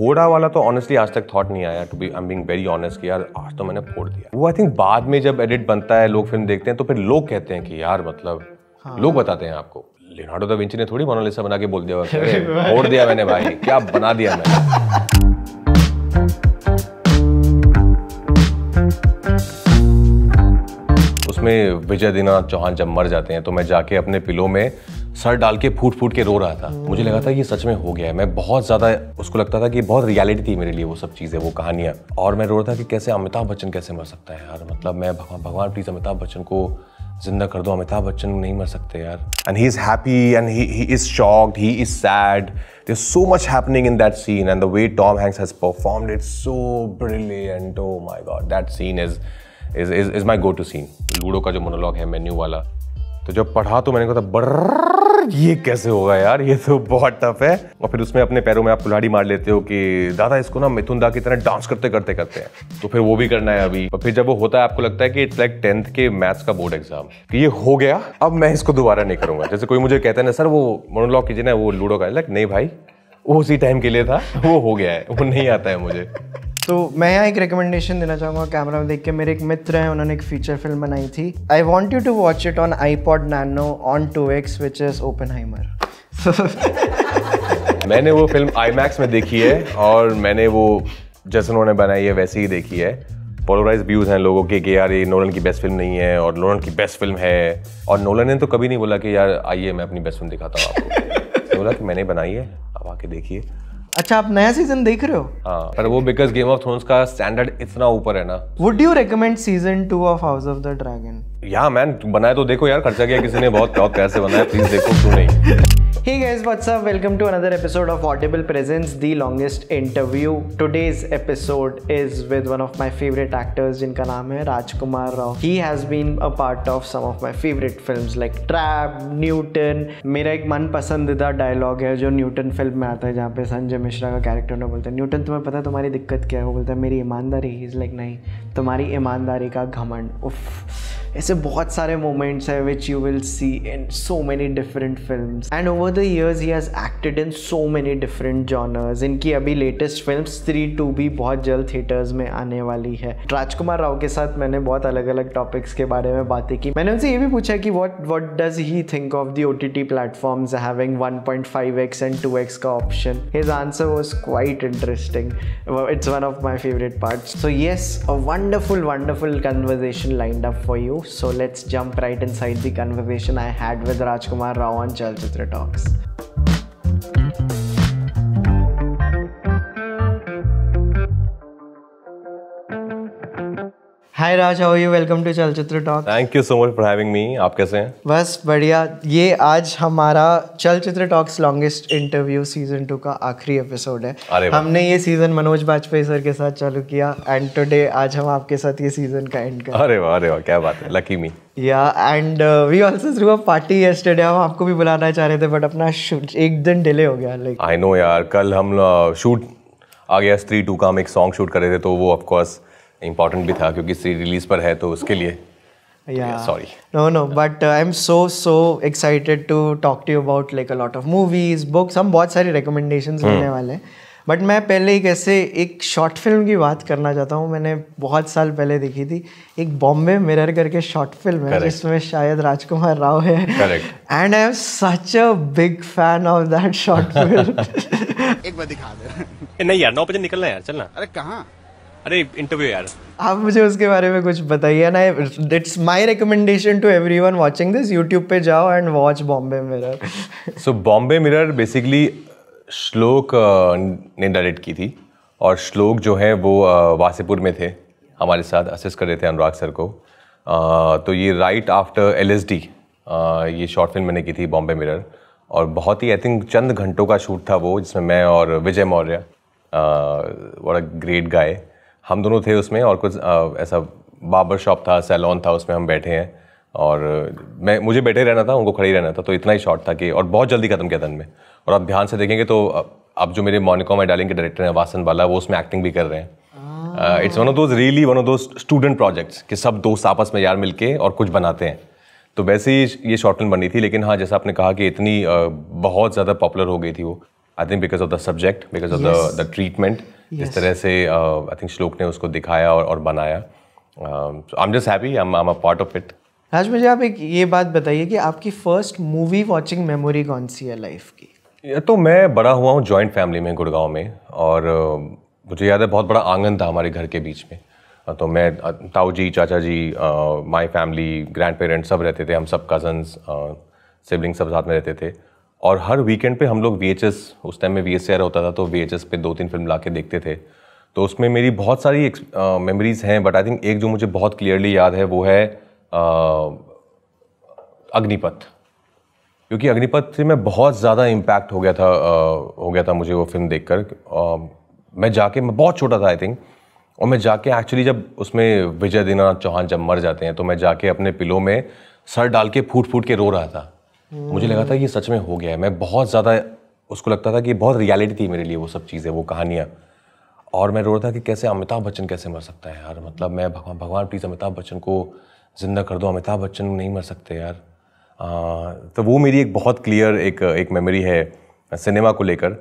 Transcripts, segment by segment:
फोड़ा वाला तो ऑनेस्टली आज तक थॉट नहीं आया to be I being very honest कि यार आज तो मैंने फोड़ दिया वो आई थिंक बाद में जब एडिट बनता है लोग फिल्म देखते हैं तो फिर लोग कहते हैं कि यार मतलब हाँ। लोग बताते हैं आपको लिनाडो दा विंची ने थोड़ी मोनालिसा बना के बोल दिया फोड़ दिया मैंने भाई क्या बना दिया मैंने उसमें विजय दिनाथ चौहान जब मर जाते हैं तो मैं जाके अपने पिलो में सर डाल के फूट फूट के रो रहा था हम्म। मुझे लगा था कि सच में हो गया है मैं बहुत ज़्यादा उसको लगता था कि बहुत रियलिटी थी मेरे लिए वो सब चीज़ें वो कहानियाँ और मैं रो रहा था कि कैसे अमिताभ बच्चन कैसे मर सकता है यार मतलब मैं भगवान प्लीज़ अमिताभ बच्चन को जिंदा कर दो अमिताभ बच्चन नहीं मर सकते यार and he is happy and he is shocked he is sad there so much happening in that scene and the way Tom Hanks has performed it so brilliant oh my god that scene is is is my go to scene Ludo का जो monologue है menu वाला तो जब पढ़ा तो मैंने कहा बर्र ये कैसे होगा यार ये तो बहुत टफ है और फिर उसमें अपने पैरों में आप कुल्हाड़ी मार लेते हो कि दादा इसको ना मिथुन दा की तरह डांस करते करते करते हैं तो फिर वो भी करना है अभी और फिर जब वो होता है आपको लगता है कि इट्स लाइक टेंथ के मैथ्स का बोर्ड एग्जाम कि ये हो गया अब मैं इसको दोबारा नहीं करूंगा जैसे कोई मुझे कहता है ना सर वो मोनोलॉग कीजिए ना वो लूडो का लाइक नहीं भाई वो उसी टाइम के लिए था वो हो गया है वो नहीं आता है मुझे तो मैं यहाँ एक रिकमेंडेशन देना चाहूँगा कैमरा में देख के मेरे एक मित्र हैं उन्होंने एक फीचर फिल्म बनाई थी I want you to watch it on iPod nano on two X which is Oppenheimer मैंने वो फिल्म आई में देखी है और मैंने वो जैसे उन्होंने बनाई है वैसे ही देखी है पोलराइज व्यूज़ हैं लोगों के कि यार ये नोलन की बेस्ट फिल्म नहीं है और नोलन की बेस्ट फिल्म है और नोलन ने तो कभी नहीं बोला कि यार आइए मैं अपनी बेस्ट फिल्म दिखाता हूँ आपको बोला कि मैंने बनाई है अब आके देखिए अच्छा आप नया सीजन देख रहे हो हाँ पर वो बिकॉज गेम ऑफ थ्रोन्स का स्टैंडर्ड इतना ऊपर है ना would you recommend season two of House of the Dragon या मैन बनाए तो देखो यार खर्चा किया किसी ने बहुत टॉप कैसे बनाया प्लीज देखो क्यों नहीं Hey guys, what's up? Welcome to another episode of Audible Presents, the longest interview. Today's episode is with one of my favorite actors, जिनका नाम है राजकुमार Rao He has been a part of some of my favorite films like Trap, Newton. मेरा एक मन पसंदीदा dialogue है जो Newton film में आता है जहाँ पे संजय मिश्रा का कैरेक्टर ने बोलता है न्यूटन तुम्हें पता है तुम्हारी दिक्कत क्या है वो बोलता है मेरी ईमानदारी इज़ लाइक नहीं तुम्हारी ईमानदारी का घमंड उफ़ ऐसे बहुत सारे मोमेंट्स हैं which you will see in so many different film and over the years he has acted in so many different genres इनकी अभी लेटेस्ट फिल्म थ्री टू भी बहुत जल्द थिएटर्स में आने वाली है राजकुमार राव के साथ मैंने बहुत अलग अलग टॉपिक्स के बारे में बातें की मैंने उनसे ये भी पूछा कि what what does he think of the O T T platform having one point five x and two X का option his answer was quite interesting it's one of my favourite part so yes a wonderful wonderful conversation lined up for you So let's jump right inside the conversation I had with Rajkumar Rao on Chalchitra Talks. Hi Raj how you welcome to Chalchitra talk thank you so much for having me आप कैसे हैं बस बढ़िया ये आज हमारा Chalchitra talks longest interview season two का आखिरी एपिसोड है हमने ये सीजन मनोज बाजपेयी सर के साथ चालू किया एंड टुडे आज हम आपके साथ ये सीजन का एंड कर अरे वाह अरे वाह क्या बात है लकी मी या and we also through a party yesterday हम आपको भी बुलाना चाह रहे थे बट अपना शूट एक दिन डिले हो गया लाइक आई नो यार कल हम शूट आ गया स्त्री टू का हम एक सॉन्ग शूट कर रहे थे तो वो ऑफकोर्स इम्पॉर्टेंट भी था क्योंकि सी रिलीज पर है तो उसके लिए sorry no no but I am so so excited to talk to about like a lot of movies books हम बहुत सारी रिकमेंडेशन hmm. लेने वाले हैं बट मैं पहले एक ऐसे एक शॉर्ट फिल्म की बात करना चाहता हूँ मैंने बहुत साल पहले देखी थी एक बॉम्बे मिरर करके शॉर्ट फिल्म है जिसमें शायद राजकुमार राव है and I am such a big fan of that short film एक बार दिखा दे नहीं यार नौ बजे निकलना यार चलना अरे कहाँ अरे इंटरव्यू यार आप मुझे उसके बारे में कुछ बताइए ना it's my recommendation to everyone watching this YouTube पे जाओ and watch Bombay Mirror so Bombay Mirror basically Shlok ने डायरेक्ट की थी और श्लोक जो है वो वासेपुर में थे हमारे साथ असिस्ट कर रहे थे अनुराग सर को तो ये राइट आफ्टर एल ये शॉर्ट फिल्म मैंने की थी बॉम्बे मिरर और बहुत ही आई थिंक चंद घंटों का शूट था वो जिसमें मैं और Vijay Maurya what a great guy हम दोनों थे उसमें और कुछ आ, ऐसा बाबर शॉप था सैलॉन था उसमें हम बैठे हैं और मैं मुझे बैठे रहना था उनको खड़े ही रहना था तो इतना ही शॉर्ट था कि और बहुत जल्दी ख़त्म किया था उनमें और आप ध्यान से देखेंगे तो अब जो मेरे माई डालिंग के डायरेक्टर हैं वासन वाला वो उसमें एक्टिंग भी कर रहे हैं it's one of those really one of those student projects कि सब दोस्त आपस में यार मिलके और कुछ बनाते हैं तो वैसे ही ये शॉर्ट फिल्म बनी थी लेकिन हाँ जैसा आपने कहा कि इतनी बहुत ज़्यादा पॉपुलर हो गई थी वो I think because of the subject because of the treatment yes. जिस तरह से आई थिंक श्लोक ने उसको दिखाया और, और बनाया I am just happy I am a part of it Raj मुझे आप एक ये बात बताइए कि आपकी फर्स्ट मूवी वॉचिंग मेमोरी कौन सी है लाइफ की तो मैं बड़ा हुआ हूँ जॉइंट फैमिली में गुड़गांव में और मुझे याद है बहुत बड़ा आंगन था हमारे घर के बीच में तो मैं ताऊ जी चाचा जी माई फैमिली ग्रैंड पेरेंट्स सब रहते थे हम सब कज़न्स सिबलिंग सब साथ में रहते थे और हर वीकेंड पे हम लोग वी उस टाइम में वी होता था तो वी पे दो तीन फिल्म ला के देखते थे तो उसमें मेरी बहुत सारी मेमोरीज़ हैं बट आई थिंक एक जो मुझे बहुत क्लियरली याद है वो है अग्निपथ क्योंकि अग्निपथ से मैं बहुत ज़्यादा इम्पैक्ट हो गया था आ, हो गया था मुझे वो फिल्म देखकर मैं जाके मैं बहुत छोटा था आई थिंक और मैं जाके एक्चुअली जब उसमें विजय दीनानाथ चौहान जब मर जाते हैं तो मैं जाके अपने पिलों में सर डाल के फूट फूट के रो रहा था मुझे लगा था कि सच में हो गया है मैं बहुत ज़्यादा उसको लगता था कि बहुत रियलिटी थी मेरे लिए वो सब चीज़ें वो कहानियाँ और मैं रो रहा था कि कैसे अमिताभ बच्चन कैसे मर सकता है यार मतलब मैं भगवान भगवान प्लीज़ अमिताभ बच्चन को ज़िंदा कर दो अमिताभ बच्चन नहीं मर सकते यार आ, तो वो मेरी एक बहुत क्लियर एक एक मेमोरी है सिनेमा को लेकर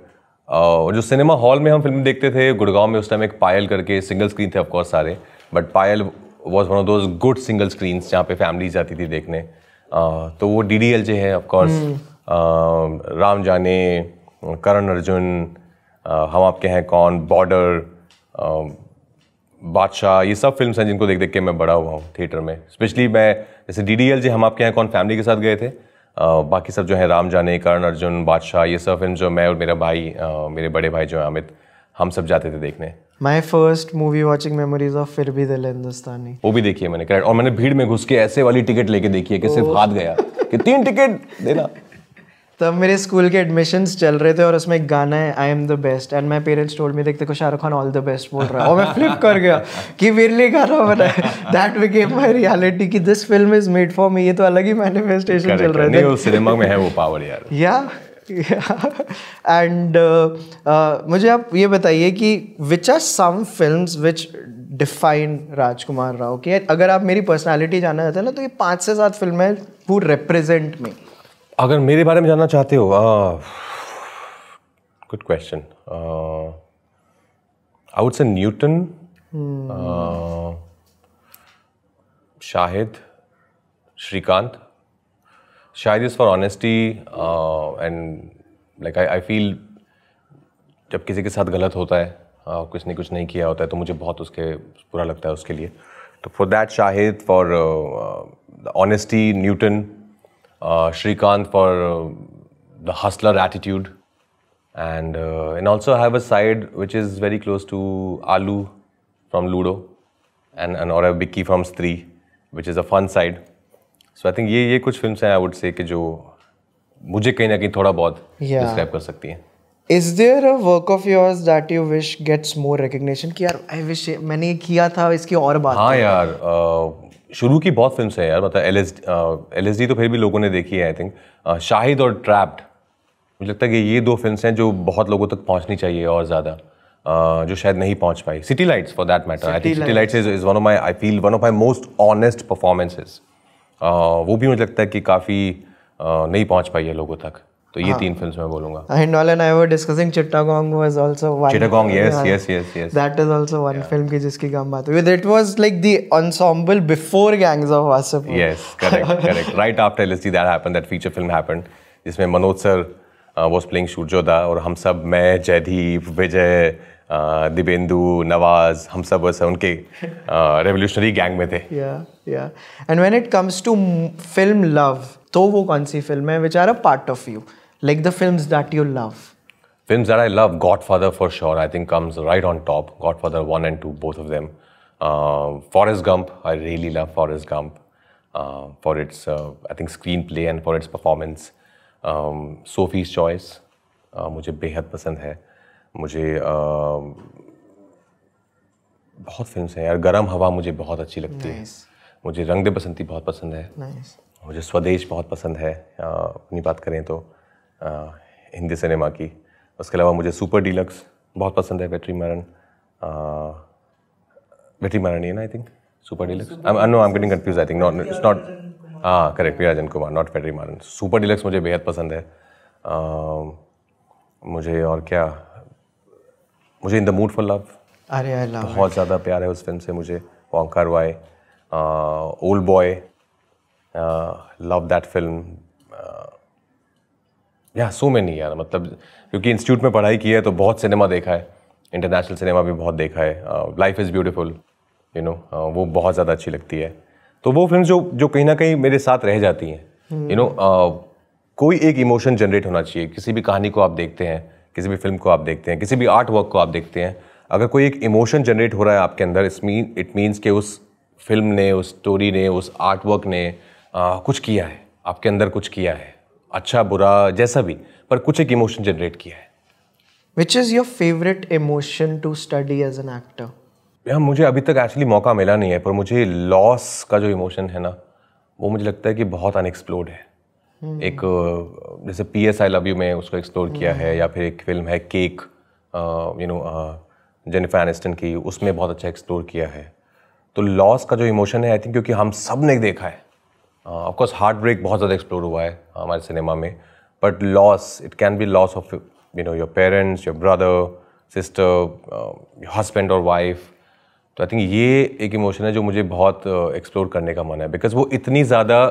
और जो सिनेमा हॉल में हम फिल्म देखते थे गुड़गांव में उस टाइम एक पायल करके सिंगल स्क्रीन थे ऑफकोर्स सारे but Payal was one of those good single screens जहाँ पे फैमिलीज जाती थी देखने तो वो डी डी एल जे है ऑफकोर्स राम जाने करण अर्जुन हम आपके हैं कौन बॉर्डर बादशाह ये सब फिल्म हैं जिनको देख देख के मैं बड़ा हुआ हूँ थिएटर में स्पेशली मैं जैसे डी डी एल जे हम आपके हैं कौन फैमिली के साथ गए थे आ, बाकी सब जो है राम जाने करण अर्जुन बादशाह ये सब फिल्म जो मैं और मेरा भाई आ, मेरे बड़े भाई जो है अमित हम सब जाते थे देखने my first movie watching memories of फिर भी दिल हिंदुस्तानी वो भी देखी है मैंने करेक्ट और मैंने भीड़ में घुस के ऐसे वाली टिकट लेके देखी है कि सिर्फ हाथ गया कि तीन टिकट देना तब मेरे स्कूल के एडमिशन्स चल रहे थे और उसमें एक गाना है I am the best and my parents told me देखते को Shahrukh Khan all the best बोल रहा है और मैं फ्लिप कर गया कि मेरे लिए गाना बना है दैट बिकेम माई रियलिटी कि this film is made for me ये तो अलग ही मैनिफेस्टेशन चल रहा है सिनेमा में है वो पावर यार या yeah? एंड uh, uh, मुझे आप ये बताइए कि which are some film which define Rajkumar Rao की अगर आप मेरी पर्सनैलिटी जानना चाहते हैं ना तो ये पाँच से सात फिल्म है हु रिप्रेजेंट में अगर मेरे बारे में जानना चाहते हो good question I would say Newton Shahid Srikanth शायद is for honesty and like I I feel जब किसी के साथ गलत होता है uh, कुछ ने कुछ नहीं किया होता है तो मुझे बहुत उसके बुरा लगता है उसके लिए तो for that Shahid for honesty Newton Srikanth for the hustler attitude and uh, also have a side which is very close to Aalu from Ludo and Ludo और Vicky or Stree which is a fun side so I think ये ये कुछ films हैं आई would से कि जो मुझे कहीं ना कहीं थोड़ा बहुत डिस्क्राइब कर सकती हैं is there a work of yours that you wish gets more recognition कि यार आई विश मैंने ये किया था इसकी और बात हाँ यार शुरू की बहुत फिल्म है यार मतलब L S L S D तो फिर भी लोगों ने देखी है आई थिंक शाहिद और ट्रैप्ड मुझे लगता है कि ये दो फिल्म हैं जो बहुत लोगों तक पहुँचनी चाहिए और ज़्यादा uh, जो शायद नहीं पहुंच पाई City Lights for that matter I think City Lights is one of my I feel one of my most honest performances वो भी मुझे लगता है कि काफ़ी नहीं पहुंच पाई है लोगों तक तो ये हाँ। तीन फिल्म्स मैं बोलूंगा and and I were discussing Chittagong was also one Chittagong yes yes yes yes that is also one film की जिसकी हम बात हुई that was like the ensemble before Gangs of Wasseypur yes correct correct right after that happened that feature film happened जिसमें Manoj sir was playing Surjoda और हम सब मैं जयदीप विजय दिबेंदु नवाज हम सब वैसे उनके रेवोल्यूशनरी गैंग में थे yeah yeah and when it comes to film love तो वो कौन सी फिल्म है which are a part of you like the films that you love films that I love Godfather for sure I think comes right on top Godfather one and two both of them Forrest Gump I really love Forrest Gump for its I think screenplay and for its performance Sophie's Choice मुझे बेहद पसंद है मुझे आ, बहुत film हैं यार गर्म हवा मुझे बहुत अच्छी लगती है मुझे रंग दे बसंती बहुत पसंद है मुझे स्वदेश बहुत पसंद है अपनी बात करें तो हिंदी सिनेमा की उसके अलावा मुझे सुपर डिलक्स बहुत पसंद है बैटरी मारन बैटरी मारन ही ना I think Super Deluxe no I am getting confuse I think not it's not हाँ correct P Rajan Kumar not Vetri Maaran Super deluxe मुझे बेहद पसंद है uh, मुझे और क्या मुझे In the mood for Love अरे आई लव बहुत ज़्यादा प्यार है उस फिल्म से मुझे Omkara why Old Boy love that film yeah so many यार मतलब क्योंकि इंस्टीट्यूट में पढ़ाई की है तो बहुत सिनेमा देखा है इंटरनेशनल सिनेमा भी बहुत देखा है Life Is Beautiful you know वो बहुत ज़्यादा अच्छी लगती है तो वो फिल्म जो जो कहीं ना कहीं मेरे साथ रह जाती हैं यू नो कोई एक इमोशन जनरेट होना चाहिए किसी भी कहानी को आप देखते हैं किसी भी फिल्म को आप देखते हैं किसी भी आर्ट वर्क को आप देखते हैं अगर कोई एक इमोशन जनरेट हो रहा है आपके अंदर इस इट मीन्स कि उस फिल्म ने उस स्टोरी ने उस आर्ट वर्क ने आ, कुछ किया है आपके अंदर कुछ किया है अच्छा बुरा जैसा भी पर कुछ एक इमोशन जनरेट किया है which is your favourite emotion to study as an actor यहाँ मुझे अभी तक एक्चुअली मौका मिला नहीं है पर मुझे लॉस का जो इमोशन है ना वो मुझे लगता है कि बहुत अनएक्सप्लोर्ड है एक जैसे P S I love you में उसको एक्सप्लोर किया है या फिर एक फिल्म है Cake you know Jennifer Aniston की उसमें बहुत अच्छा एक्सप्लोर किया है तो लॉस का जो इमोशन है आई थिंक क्योंकि हम सब ने देखा है ऑफकोर्स हार्ट ब्रेक बहुत ज़्यादा एक्सप्लोर हुआ है हमारे सिनेमा में but loss it can be loss of you know your parents your brother sister husband और वाइफ तो आई थिंक ये एक इमोशन है जो मुझे बहुत एक्सप्लोर करने का मन है बिकॉज वो इतनी ज़्यादा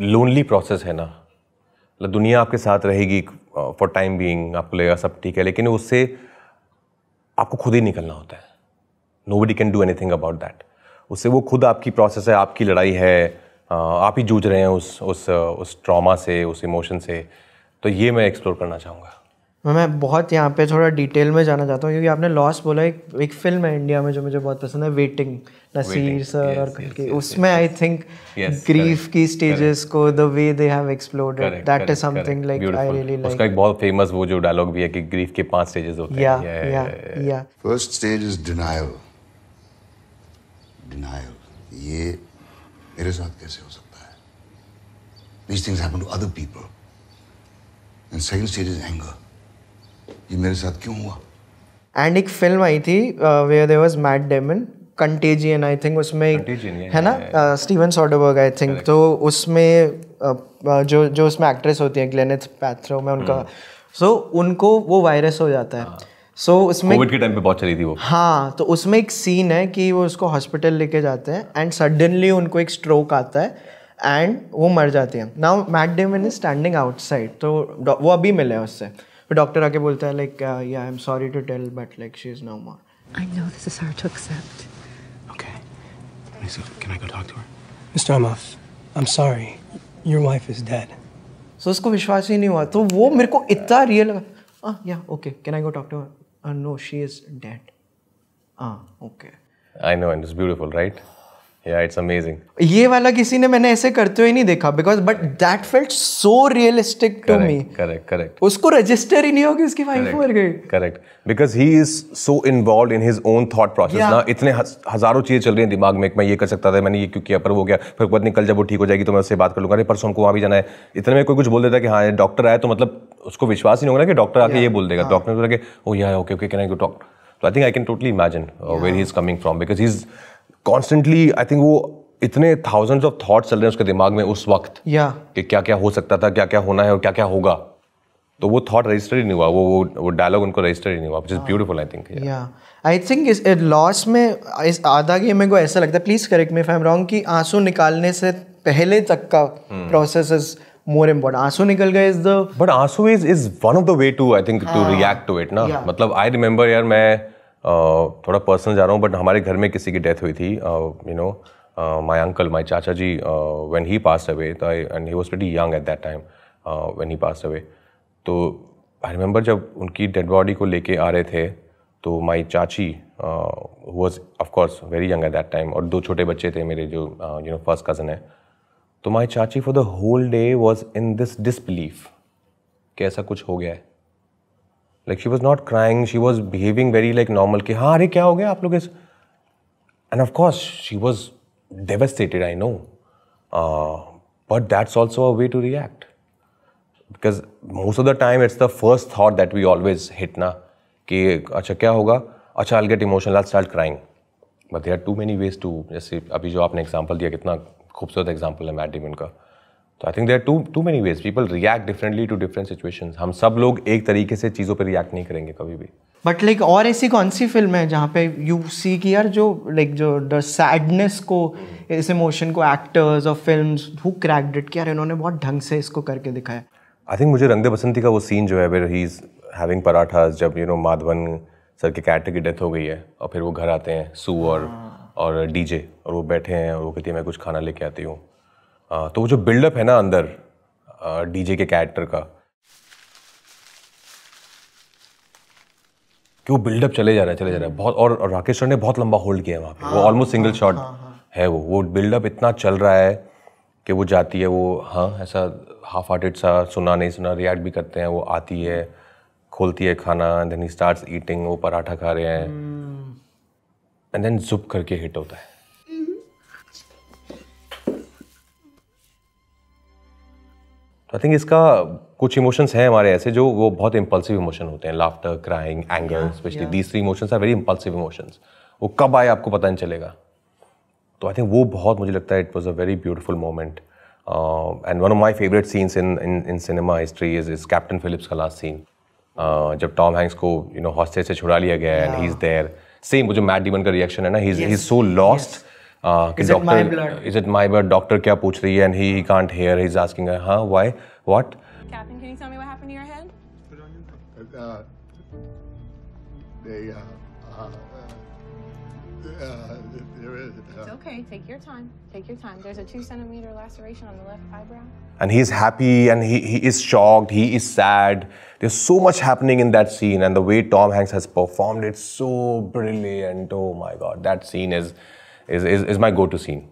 लोनली प्रोसेस है ना मतलब दुनिया आपके साथ रहेगी फॉर टाइम बीइंग आपको लगेगा सब ठीक है लेकिन उससे आपको खुद ही निकलना होता है nobody can do anything about that उससे वो खुद आपकी प्रोसेस है आपकी लड़ाई है uh, आप ही जूझ रहे हैं उस उस उस ट्रॉमा से उस इमोशन से तो ये मैं एक्सप्लोर करना चाहूँगा मैं बहुत यहाँ पे थोड़ा डिटेल में जाना चाहता हूँ क्योंकि आपने लॉस बोला एक एक फिल्म है इंडिया में जो मुझे बहुत पसंद है वेटिंग नसीर सर yes, और yes, yes, उसमें आई थिंक ग्रीफ की स्टेजेस को the way they have explored that is something like I really like उसका एक बहुत फेमस वो जो डायलॉग भी है कि ग्रीफ के पांच स्टेजेस होते हैं yeah yeah yeah first stage is denial denial ये मेरे साथ कैसे हो सकता है these things happen to other people and second stage is anger ये मेरे साथ क्यों हुआ एंड एक फिल्म आई थी where there was Matt Damon Contagion I think उसमें है ना स्टीवन सोडरबर्ग आई थिंक तो उसमें uh, uh, जो जो उसमें एक्ट्रेस होती है ग्लेनेथ पैथ्रो में उनका सो hmm. उनको वो वायरस हो जाता है सो हाँ. उसमें कोविड के टाइम पे बहुत चली थी वो हाँ तो उसमें एक सीन है कि वो उसको हॉस्पिटल लेके जाते हैं एंड सडनली उनको एक स्ट्रोक आता है एंड वो मर जाते हैं now Matt Damon is standing outside तो वो अभी मिले हैं उससे doctor aake bolta hai, like uh, yeah i'm sorry to tell but like she is no more i know this is hard to accept okay so can i go talk to her mr amos i'm sorry your wife is dead so usko vishwas hi nahi hua to wo mere ko itna real laga ah yeah okay can i go talk to her uh, no she is dead ah okay i know and it's beautiful right Yeah, it's amazing. ये वाला किसी ने मैंने ऐसे करते हुए नहीं देखा because but that felt so realistic to me correct correct उसको रजिस्टर ही नहीं होगी उसकी वाइफ मर गई correct because he is so involve in his own thought process ना इतने हजारों चीजें चल रही हैं दिमाग में मैं ये कर सकता था मैंने ये क्यों किया पर वो गया फिर बाद निकल जब वो ठीक हो जाएगी तो मैं उससे बात कर लूंगा अरे परसों हमको वहाँ भी जाना है इतने में कोई कुछ बोल देता कि हाँ डॉक्टर आया तो मतलब उसको विश्वास ही नहीं होगा कि डॉक्टर आके ये बोल देगा डॉक्टर हाँ। ने बोला कि oh yeah okay okay can I go doctor I think I can totally imagine where he is coming from because he is constantly I think वो इतने थाउजेंड्स ऑफ थॉट्स चल रहे हैं उसके दिमाग में उस वक्त या yeah. कि क्या क्या हो सकता था क्या क्या होना है और क्या क्या होगा तो वो थॉट रजिस्टर ही नहीं हुआ वो वो वो डायलॉग उनको रजिस्टर ही नहीं हुआ इज़ ब्यूटीफुल आई थिंक या आई थिंक इस लॉस में इस आधा गेम को ऐसा लगता है please correct me I am wrong कि आंसू निकालने से पहले तक का प्रोसेस इज मोर इम्पोर्टेंट आंसू निकल गए इज द बट आंसू is is one of the way to I think to react to it ना मतलब आई रिमेंबर यार मैं थोड़ा पर्सनल जा रहा हूँ बट हमारे घर में किसी की डेथ हुई थी you know my uncle my चाचा जी वैन ही पास अवे तो and he was very young at that time when he pass away तो आई रिमेंबर जब उनकी डेड बॉडी को लेके आ रहे थे तो माई चाची was of course very young at that time और दो छोटे बच्चे थे मेरे जो यू नो फर्स्ट कज़न है तो माई चाची for the whole day was in this disbelief कि ऐसा कुछ हो गया है like she was not crying she was behaving very like normal कि हाँ अरे क्या हो गया आप लोग इस and of course she was devastated I know but that's also a way to react because most of the time it's the first thought that we always hit ना कि अच्छा क्या होगा अच्छा all get emotional all start crying but there are too many ways to जैसे अभी जो आपने एग्जाम्पल दिया कितना खूबसूरत एग्जाम्पल है मैट डिमिन का तो I think there too too many ways people react differently to different situation हम सब लोग एक तरीके से चीज़ों पर रिएक्ट नहीं करेंगे कभी भी बट लाइक like, और ऐसी कौन सी फिल्म है जहाँ पे यू सी की यार जो लाइक like, जो द सैडनेस को इस इमोशन को एक्टर्स और फिल्म हु क्रैक्ड इट यार इन्होंने बहुत ढंग से इसको करके दिखाया आई थिंक मुझे रंगदे बसंती का वो सीन जो है where he is having paratha जब यू नो माधवन सर के कैरेक्टर की डेथ हो गई है और फिर वो घर आते हैं सू और हाँ। और डीजे और वो बैठे हैं और वो कहती है मैं कुछ खाना लेके आती हूँ तो वो जो बिल्डअप है ना अंदर डीजे के कैरेक्टर का कि वो बिल्डअप चले जा रहा है चले जा रहा है बहुत और, और राकेश सर ने बहुत लंबा होल्ड किया है वहाँ पे हाँ, वो ऑलमोस्ट सिंगल शॉट है वो वो बिल्डअप इतना चल रहा है कि वो जाती है वो हाँ ऐसा हाफ हार्टेड सा सुना नहीं सुना रिएक्ट भी करते हैं वो आती है खोलती है खाना देन ही ईटिंग वो पराठा खा रहे हैं एंड देन जुप करके हिट होता है आई थिंक इसका कुछ इमोशंस हैं हमारे ऐसे जो वो बहुत इम्पल्सिव इमोशन होते हैं laughter crying anger specially these three emotions are very impulsive emotions वो कब आए आपको पता नहीं चलेगा तो आई थिंक वो बहुत मुझे लगता है it was a very beautiful moment and one of my favourite scenes in in in cinema history is is Captain Phillips का लास्ट सीन uh, जब टॉम हैंक्स को यू नो हॉस्टेज से छुड़ा लिया गया and he is there same वो जो Matt Damon का रिएक्शन है ना he is so lost Uh, is, it my blood? is it my blood? Doctor kya pooch rahi hai? And he, he can't hear. He's asking her, huh? Why? What? Captain, can you tell me what happened to your head? Uh, they, uh, uh, uh, uh, it's okay. Take your time. Take your time. There's a two centimeter laceration on the left eyebrow. And he's happy and he, he is shocked. He is sad. There's so much happening in that scene. And the way Tom Hanks has performed it's so brilliant. Oh my God. That scene is is, is, my go-to scene.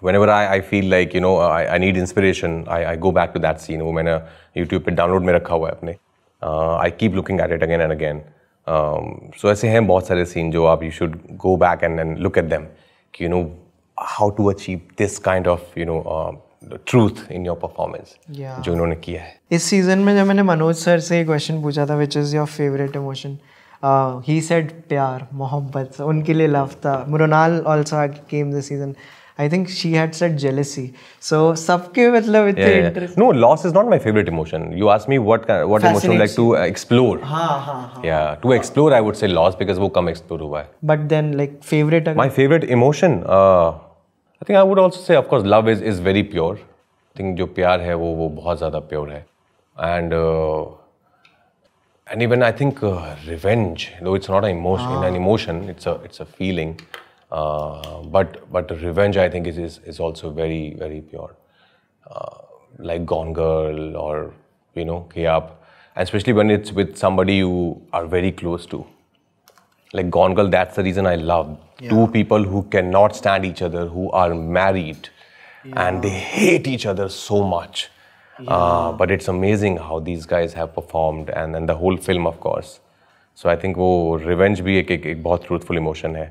Whenever I, I feel like, you know, I, need inspiration, I, go back to that scene. Wo maine YouTube pe download mera kha hua apne. I keep looking at it again and again. Um, so aise hain bahut sare scene jo aap you should go back and, and look at them. Ki, you know, how to achieve this kind of, you know, uh, truth in your performance जो उन्होंने किया है इस season में जब मैंने Manoj sir से ये क्वेश्चन पूछा था which is your favourite emotion he said प्यार मोहब्बत उनके लिए लव था Mrunal also came this season I think she had said jealousy so सबके मतलब इतने no loss is not my favourite emotion you ask me what what emotion like to explore हां हां yeah to explore I would say loss because वो कम explore हुआ है but then like favourite my favourite emotion I think I would also say of course love is is very pure I think जो प्यार है वो वो बहुत ज़्यादा प्योर है and uh, and even I think uh, revenge, though it's not an emotion, ah. an emotion, it's a it's a feeling. Uh, but but revenge, I think, is is, is also very very pure, uh, like Gone Girl or you know Kiyap, especially when it's with somebody you are very close to. Like Gone Girl, that's the reason I love yeah. two people who cannot stand each other, who are married, yeah. and they hate each other so much uh, but it's amazing how these guys have performed and, the whole film, of course. So I think oh, revenge is a very truthful emotion. Hai.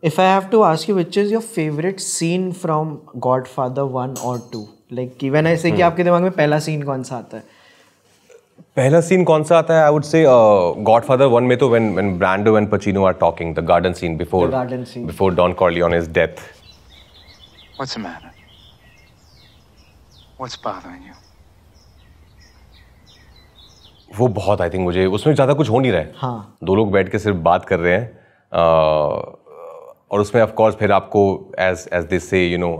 If I have to ask you, which is your favorite scene from Godfather 1 or 2? Like, when I say that you have a pehla scene, kaun sa aata hai? Pehla scene kaun sa aata hai? I would say uh, Godfather 1 mein to when, when Brando and Pacino are talking, the garden scene before, the garden scene. before Don Corleone's death. What's the matter? What's bothering you? वो बहुत I think मुझे उसमें ज़्यादा कुछ हो नहीं रहा है हाँ दो लोग बैठ के सिर्फ बात कर रहे हैं और उसमें ऑफकोर्स फिर आपको as as this say you know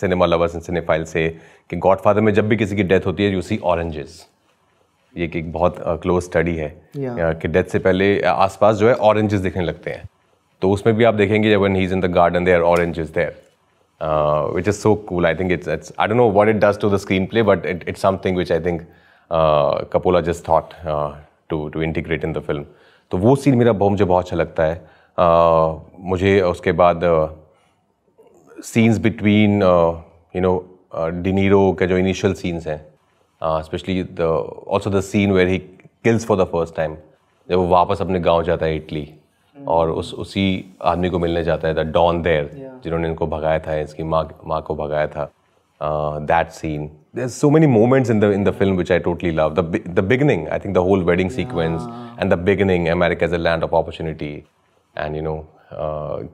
cinema lovers and cinephile say कि गॉड फादर में जब भी किसी की डेथ होती है यू सी ऑरेंजेस ये कि एक बहुत क्लोज uh, स्टडी है yeah. uh, कि डेथ से पहले आसपास जो है ऑरेंजेस दिखने लगते हैं तो उसमें भी आप देखेंगे जब he is in the garden there oranges there which is so cool I think it's I don't know what it does to the screenplay but it it's something which I think Coppola just thought to to integrate in the film तो वो scene मेरा बहुत मुझे बहुत अच्छा लगता है uh, मुझे उसके बाद scenes between you know De Niro के जो इनिशियल सीन्स हैं specially also the scene where he kills for the first time जब वो वापस अपने गांव जाता है इटली hmm. और उस उसी आदमी को मिलने जाता है द डॉन देर जिन्होंने इनको भगाया था इसकी माँ माँ को भगाया था that scene there's so many moments in the in the film which I totally love. The the beginning, I think the whole wedding yeah. sequence and the beginning, America is a land of opportunity, and you know uh,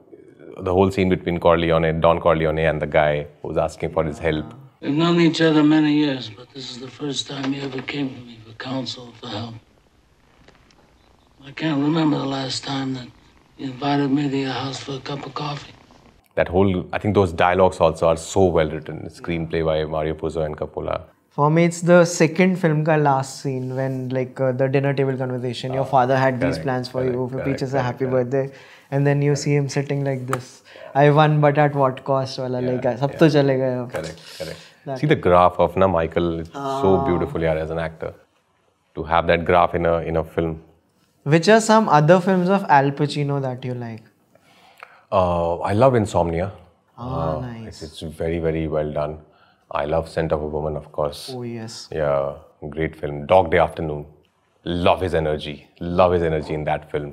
the whole scene between Corleone, Don Corleone, and the guy who's asking for his help. We've known each other many years, but this is the first time he ever came to me for counsel for help. I can't remember the last time that you invited me to your house for a cup of coffee that whole, I think those dialogues also are so well written. Screenplay by Mario Puzo and Coppola. For me, it's the second film ka last scene when like uh, the dinner table conversation. Your ah, father had correct, these plans for correct, you. for Peach is a happy birthday, and then you see him sitting like this. I won, but at what cost? Wala, yeah, like, sab yeah. to Correct, correct. See the graph of na Michael. It's so ah. beautiful, yeah, as an actor, to have that graph in a in a film. Which are some other films of Al Pacino that you like? Uh, I love Insomnia. Ah, uh, nice. It's, it's, very, very well done. I love Scent of a Woman, of course. Oh, yes. Yeah, great film. Dog Day Afternoon. Love his energy. Love his energy in that film.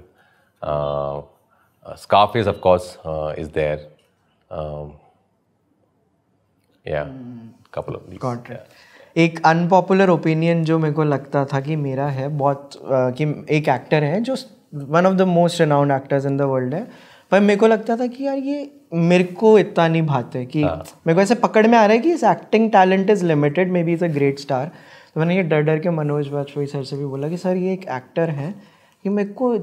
Uh, uh, Scarface, of course, uh, is there. Um, yeah, mm. couple of these. Got it. Yeah. एक unpopular opinion जो मेरे को लगता था कि मेरा है बहुत uh, कि एक एक्टर है जो one of the most renowned actors in the world है पर मेरे को लगता था कि यार ये मेरे को इतना नहीं भाते कि हाँ। मेरे को ऐसे पकड़ में आ रहा है कि इस acting talent is limited maybe is a great star तो मैंने ये डर डर के मनोज वाजपेयी सर से भी बोला कि सर ये एक एक्टर है कि मेरे को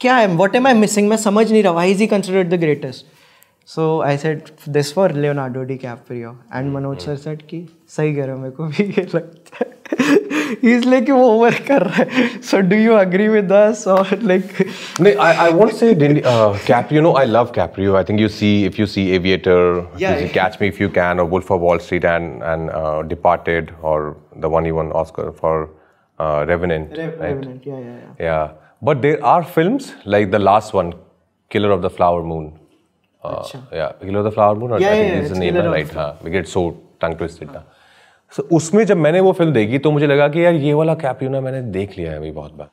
क्या है वॉट एम आई मिसिंग मैं समझ नहीं रहा why is he considered the greatest so I said this for Leonardo DiCaprio and Manoj sir hmm. Said कि सही कह रहे हो मेरे को भी ये लगता है he's like over kar rahe. so do you agree with us or like no, I, I want to say uh, Caprio you know I love Caprio I think you see if you see Aviator yeah, Catch Me If You Can or Wolf of Wall Street and, and uh, Departed or the one he won Oscar for uh, Revenant Revenant yeah, yeah yeah yeah but there are films like the last one Killer of the Flower Moon uh, yeah Killer of the Flower Moon or yeah, I think yeah, it's, it's the name right we get so tongue twisted so so, उसमें जब मैंने वो film देखी तो मुझे लगा कि यार ये वाला ना मैंने देख लिया है अभी बहुत बार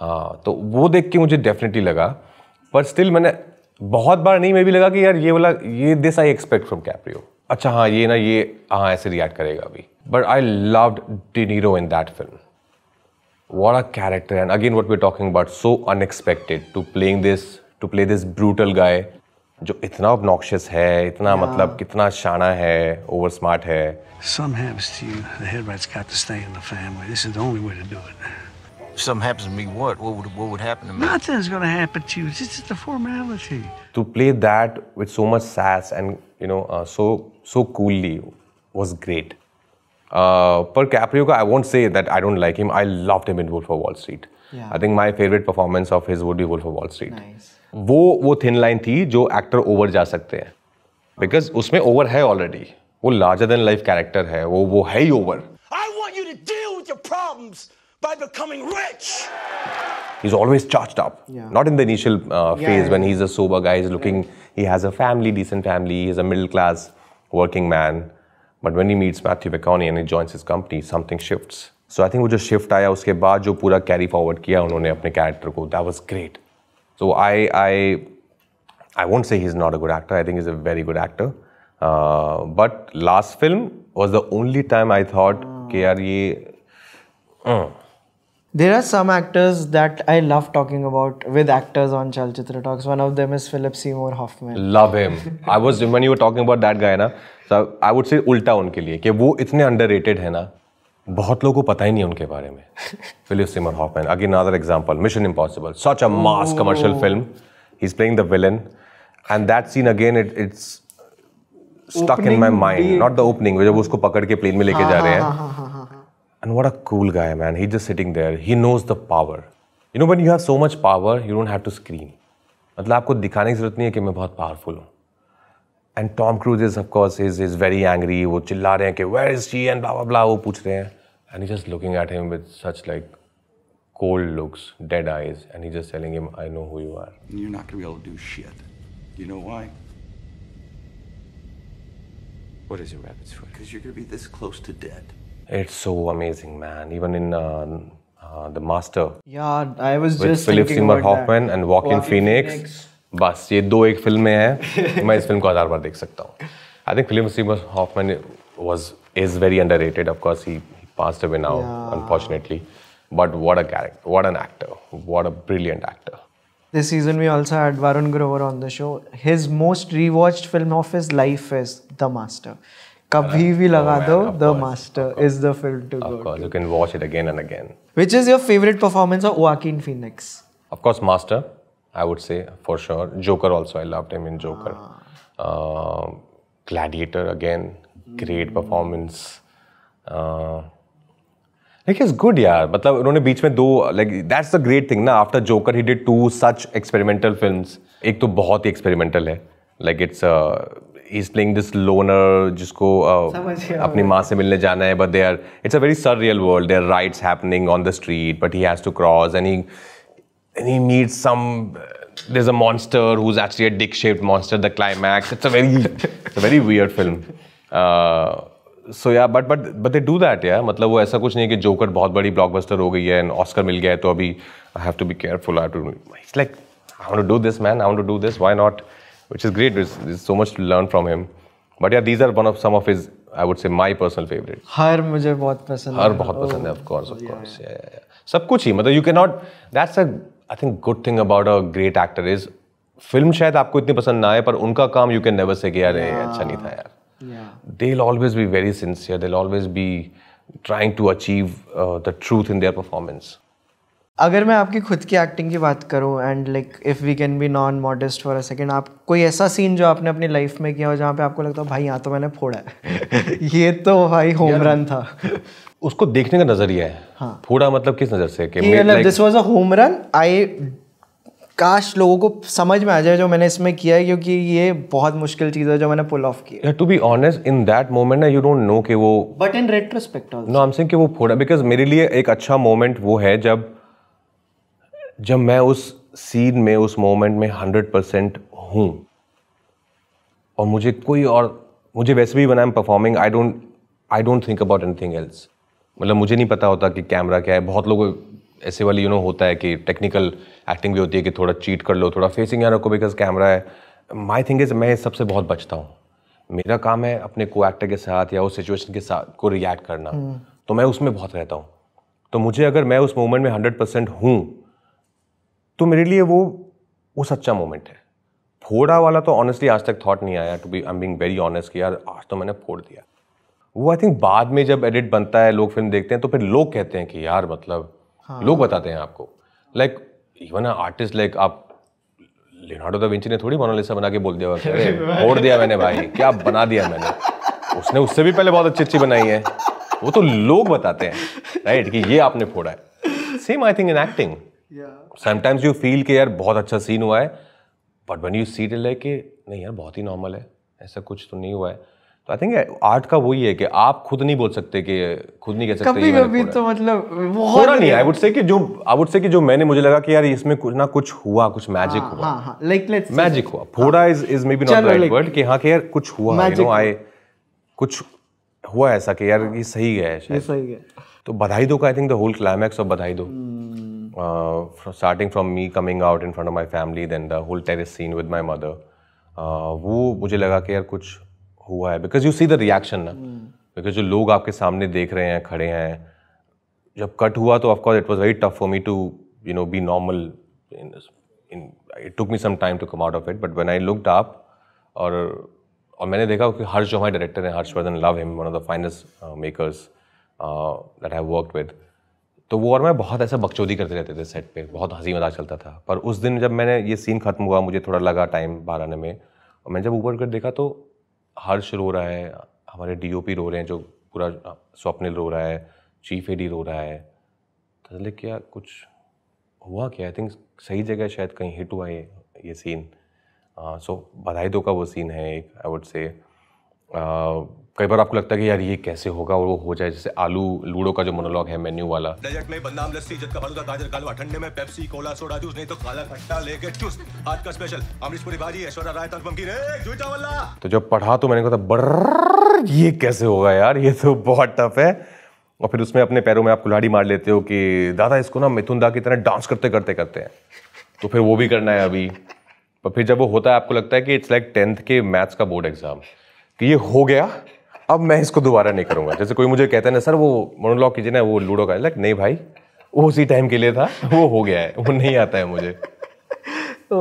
हाँ तो वो देख के मुझे डेफिनेटली लगा पर स्टिल मैंने बहुत बार नहीं मैं भी लगा कि यार ये वाला ये this I expect from Caprio अच्छा हाँ ये ना ये हाँ ऐसे रिएक्ट करेगा अभी but I love De Niro in that film what a character and again what we talking about so unexpected to playing this to play this brutal guy जो इतना ऑब्नॉक्शियस है इतना yeah. मतलब कितना शाना है ओवर स्मार्ट है पर कैप्रियो का I won't say that I don't like him I loved him in Wolf of Wall Street I think my favourite performance of his would be Wolf of Wall Street वो वो thin line थी जो actor over जा सकते हैं because उसमें over है already वो लार्जर देन लाइफ कैरेक्टर है वो वो है ही over by becoming rich. He's always charged up. Yeah. Not in the initial uh, phase yeah, yeah, when he's a sober guy, he's looking, he has a family, decent family, he's a middle class working man. But when he meets Matthew McConaughey and he joins his company, something shifts. So I think वो जो shift आया उसके बाद जो पूरा carry forward किया उन्होंने अपने character को, that was great. So I, I, I won't say he's not a good actor. I think he's a very good actor. Uh, but last film was the only time I thought, mm. KRE. Hmm. There are some actors that I love talking about with actors on Chalchitra Talks. One of them is Philip Seymour Hoffman. Love him. I was when you were talking about that guy, na. So I would say उल्टा उनके लिए कि वो इतने underrated है ना. बहुत लोगों को पता ही नहीं उनके बारे में Philip Seymour Hoffman again other example Mission Impossible such a mass commercial film he is playing the villain and that scene again it it's stuck in my mind not the opening जब उसको पकड़ के plane में लेके हाँ, जा रहे हाँ, हैं and what a cool guy man he just sitting there he knows the power you know when you have so much power you don't have to screen मतलब आपको दिखाने की जरूरत नहीं है कि मैं बहुत पावरफुल हूँ and Tom Cruise is of course, is is very angry वो चिल्ला रहे हैं कि where is she and blah blah वो पूछ रहे हैं and he just looking at him with such like cold looks, dead eyes, and he's just telling him, I know who you are. You're not gonna be able to do shit. You know why? What is it, rabbit's foot? Because you're gonna be this close to dead. It's so amazing, man. Even in uh, uh, The Master. Yeah, I was with just Philip Seymour Hoffman that. and Walking Phoenix. Phoenix. बस ये दो एक फिल्में हैं मैं इस film को हज़ार बार देख सकता हूँ I think film Seymour Hoffman was is very underrated of course he passed away now, yeah. unfortunately. But what a character, what an actor, what a brilliant actor. This season we also had Varun Grover on the show. His most rewatched film of his life is The Master. Kabhi Bhi Laga oh, Do, The course, Master is the film to of go Of course, to. you can watch it again and again. Which is your favorite performance of Joaquin Phoenix? Of course, Master. I would say for sure Joker also I love them in Joker Gladiator again great performance like is good यार मतलब उन्होंने बीच में दो like that's the great thing ना after Joker he did two such experimental film एक तो बहुत ही एक्सपेरिमेंटल है like it's is playing this loner जिसको uh, अपनी माँ से मिलने जाना है but they are it's a very sir real world there riots happening on the street but he has to cross and and he meets some. There's a monster who's actually a dick-shaped monster. The climax. It's a very, it's a very weird film. Uh, so yeah but but but they do that यार मतलब वो ऐसा कुछ नहीं कि joker बहुत बड़ी blockbuster हो गई है एंड ऑस्कर मिल गया है तो अभी I have to be careful I to it's like I want to do this man I want to do this why not which is great is so much to learn from him but यार these are one of some of his I would say my personal favourite हर मुझे बहुत पसंद हर बहुत पसंद है of course of course सब कुछ ही मतलब you can not that's a I think good thing about a great actor is film शायद आपको इतनी पसंद ना आए पर उनका काम यू कैन नेवर से गया रहे अच्छा नहीं था यार they always be very sincere they always be trying to achieve the truth in their performance अगर मैं आपकी खुद की एक्टिंग की बात करूं and like if we can be non modest for a second आप कोई ऐसा सीन जो आपने अपनी लाइफ में किया हो जहाँ पे आपको लगता हो भाई यहाँ तो मैंने फोड़ा है ये तो भाई होम रन था उसको देखने का नजरिया है हाँ थोड़ा मतलब किस नज़र से कि this was a home run I काश लोगों को समझ में आ जाए जो मैंने इसमें किया है क्योंकि ये बहुत मुश्किल चीज़ है जो मैंने पुल ऑफ किया to be honest in that moment ना यू डोंट नो कि वो but in retrospect no I am कि वो फोड़ा बिकॉज मेरे लिए एक अच्छा मोमेंट वो है जब जब मैं उस सीन में उस मोमेंट में हंड्रेड परसेंट हूँ और मुझे कोई और मुझे वैसे भी बनाए performing I don't I don't think about anything else मतलब मुझे नहीं पता होता कि कैमरा क्या है बहुत लोग ऐसे वाली यू you नो know, होता है कि टेक्निकल एक्टिंग भी होती है कि थोड़ा चीट कर लो थोड़ा फेसिंग यहाँ रखो बिकॉज कैमरा है माई थिंग इज़ मैं सबसे बहुत बचता हूँ मेरा काम है अपने को एक्टर के साथ या उस सिचुएशन के साथ को रिएक्ट करना हम्म। तो मैं उसमें बहुत रहता हूँ तो मुझे अगर मैं उस मोमेंट में हंड्रेड परसेंट हूँ तो मेरे लिए वो वो सच्चा मोमेंट है फोड़ा वाला तो ऑनेस्टली आज तक थॉट नहीं आया to be I am being very honest कि यार आज तो मैंने फोड़ दिया वो आई थिंक बाद में जब एडिट बनता है लोग फिल्म देखते हैं तो फिर लोग कहते हैं कि यार मतलब हाँ। लोग बताते हैं आपको लाइक इवन आर्टिस्ट लाइक आप लियोनार्डो दा विंची ने थोड़ी मोनालिसा बना के बोल दिया अरे मोड़ दिया मैंने भाई क्या बना दिया मैंने उसने उससे भी पहले बहुत अच्छी अच्छी बनाई है वो तो लोग बताते हैं राइट कि ये आपने फोड़ा है same I think in acting sometimes you feel कि यार बहुत अच्छा सीन हुआ है but when you see the like नहीं यार बहुत ही नॉर्मल है ऐसा कुछ तो नहीं हुआ है तो आई थिंक आर्ट का वही है कि आप खुद नहीं बोल सकते कि खुद नहीं कह सकते कभी कभी तो मतलब बहुत नहीं आई वुड से कि जो आई वुड से कि जो मैंने मुझे लगा कि यार इसमें कुछ ना कुछ हुआ कुछ मैजिक हाँ, हुआ हाँ, लाइक लेट्स मैजिक हुआ फोड़ा is is maybe not the right word कि हां कि यार कुछ हुआ यू नो आई कुछ हुआ ऐसा कि यार ये सही गया है ये सही गया तो बधाई दो का I think the whole climax of Badhaai Do starting from me coming out in front of my family then the whole terrace scene with my mother वो मुझे लगा कि यार कुछ हुआ है because you see the reaction ना बिकॉज hmm. जो लोग आपके सामने देख रहे हैं खड़े हैं जब कट हुआ तो of course it was very tough for me to you know be normal in it took me some time to come out of it but when I looked up और और मैंने देखा कि हर्ष जो हमारे डायरेक्टर हैं Harshavardhan love him one of the finest makers that have work with तो वो और मैं बहुत ऐसा बकचोदी करते रहते थे सेट पे बहुत हंसी मजाक चलता था पर उस दिन जब मैंने ये सीन खत्म हुआ मुझे थोड़ा लगा टाइम बाहर आने में और मैंने जब ऊपर कर देखा तो हर्ष रो रहा है हमारे डीओपी रो रहे हैं जो पूरा स्वप्निल रो रहा है चीफ एडी रो रहा है तो चले क्या कुछ हुआ क्या आई थिंक सही जगह शायद कहीं हिट हुआ है ये सीन सो बधाई दो का वो सीन है एक आई वुड से कई बार आपको लगता है कि यार ये कैसे होगा और वो हो जाए जैसे आलू लूडो का जो मोनोलॉग है मेन्यू वाला में बदनाम लस्सी का गाजर कालवा ठंडे में पेप्सी कोला सोडा जूस नहीं तो काला खट्टा लेके चुस आज का स्पेशल भाजी ऐश्वर्या राय तक बमकी रे वाला तो जब पढ़ा तो मैंने कहा बर ये कैसे होगा यार ये तो बहुत टफ है और फिर उसमें अपने पैरों में आप कुल्हाड़ी मार लेते हो कि दादा इसको ना मिथुन दा की तरह डांस करते करते करते हैं तो फिर वो भी करना है अभी पर फिर जब वो होता है आपको लगता है कि इट्स लाइक टेंथ के मैथ्स का बोर्ड एग्जाम कि ये हो गया अब मैं इसको दोबारा नहीं करूंगा जैसे कोई मुझे कहता है ना सर वो मोनोलॉग कीजिए ना वो लूडो का लाइक नहीं भाई वो उसी टाइम के लिए था वो हो गया है वो नहीं आता है मुझे तो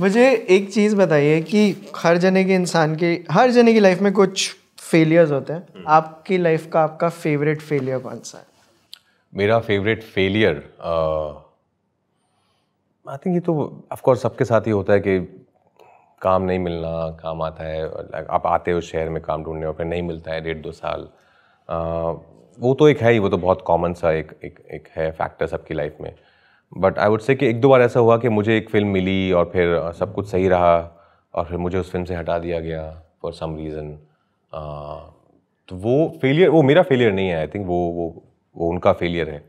मुझे एक चीज़ बताइए कि हर जने के इंसान के हर जने की लाइफ में कुछ फेलियर्स होते हैं हम्म। आपकी लाइफ का आपका फेवरेट फेलियर कौन सा है मेरा फेवरेट फेलियर आई थिंक ये तो ऑफकोर्स सबके साथ ही होता है कि काम नहीं मिलना काम आता है आप आते हो शहर में काम ढूंढने और फिर नहीं मिलता है डेढ़ दो साल आ, वो तो एक है ही वो तो बहुत कॉमन सा एक एक एक है फैक्टर सबकी लाइफ में बट आई वुड से कि एक दो बार ऐसा हुआ कि मुझे एक फ़िल्म मिली और फिर सब कुछ सही रहा और फिर मुझे उस फिल्म से हटा दिया गया फॉर सम रीज़न तो वो फेलियर वो मेरा फेलियर नहीं है आई थिंक वो वो वो उनका फेलियर है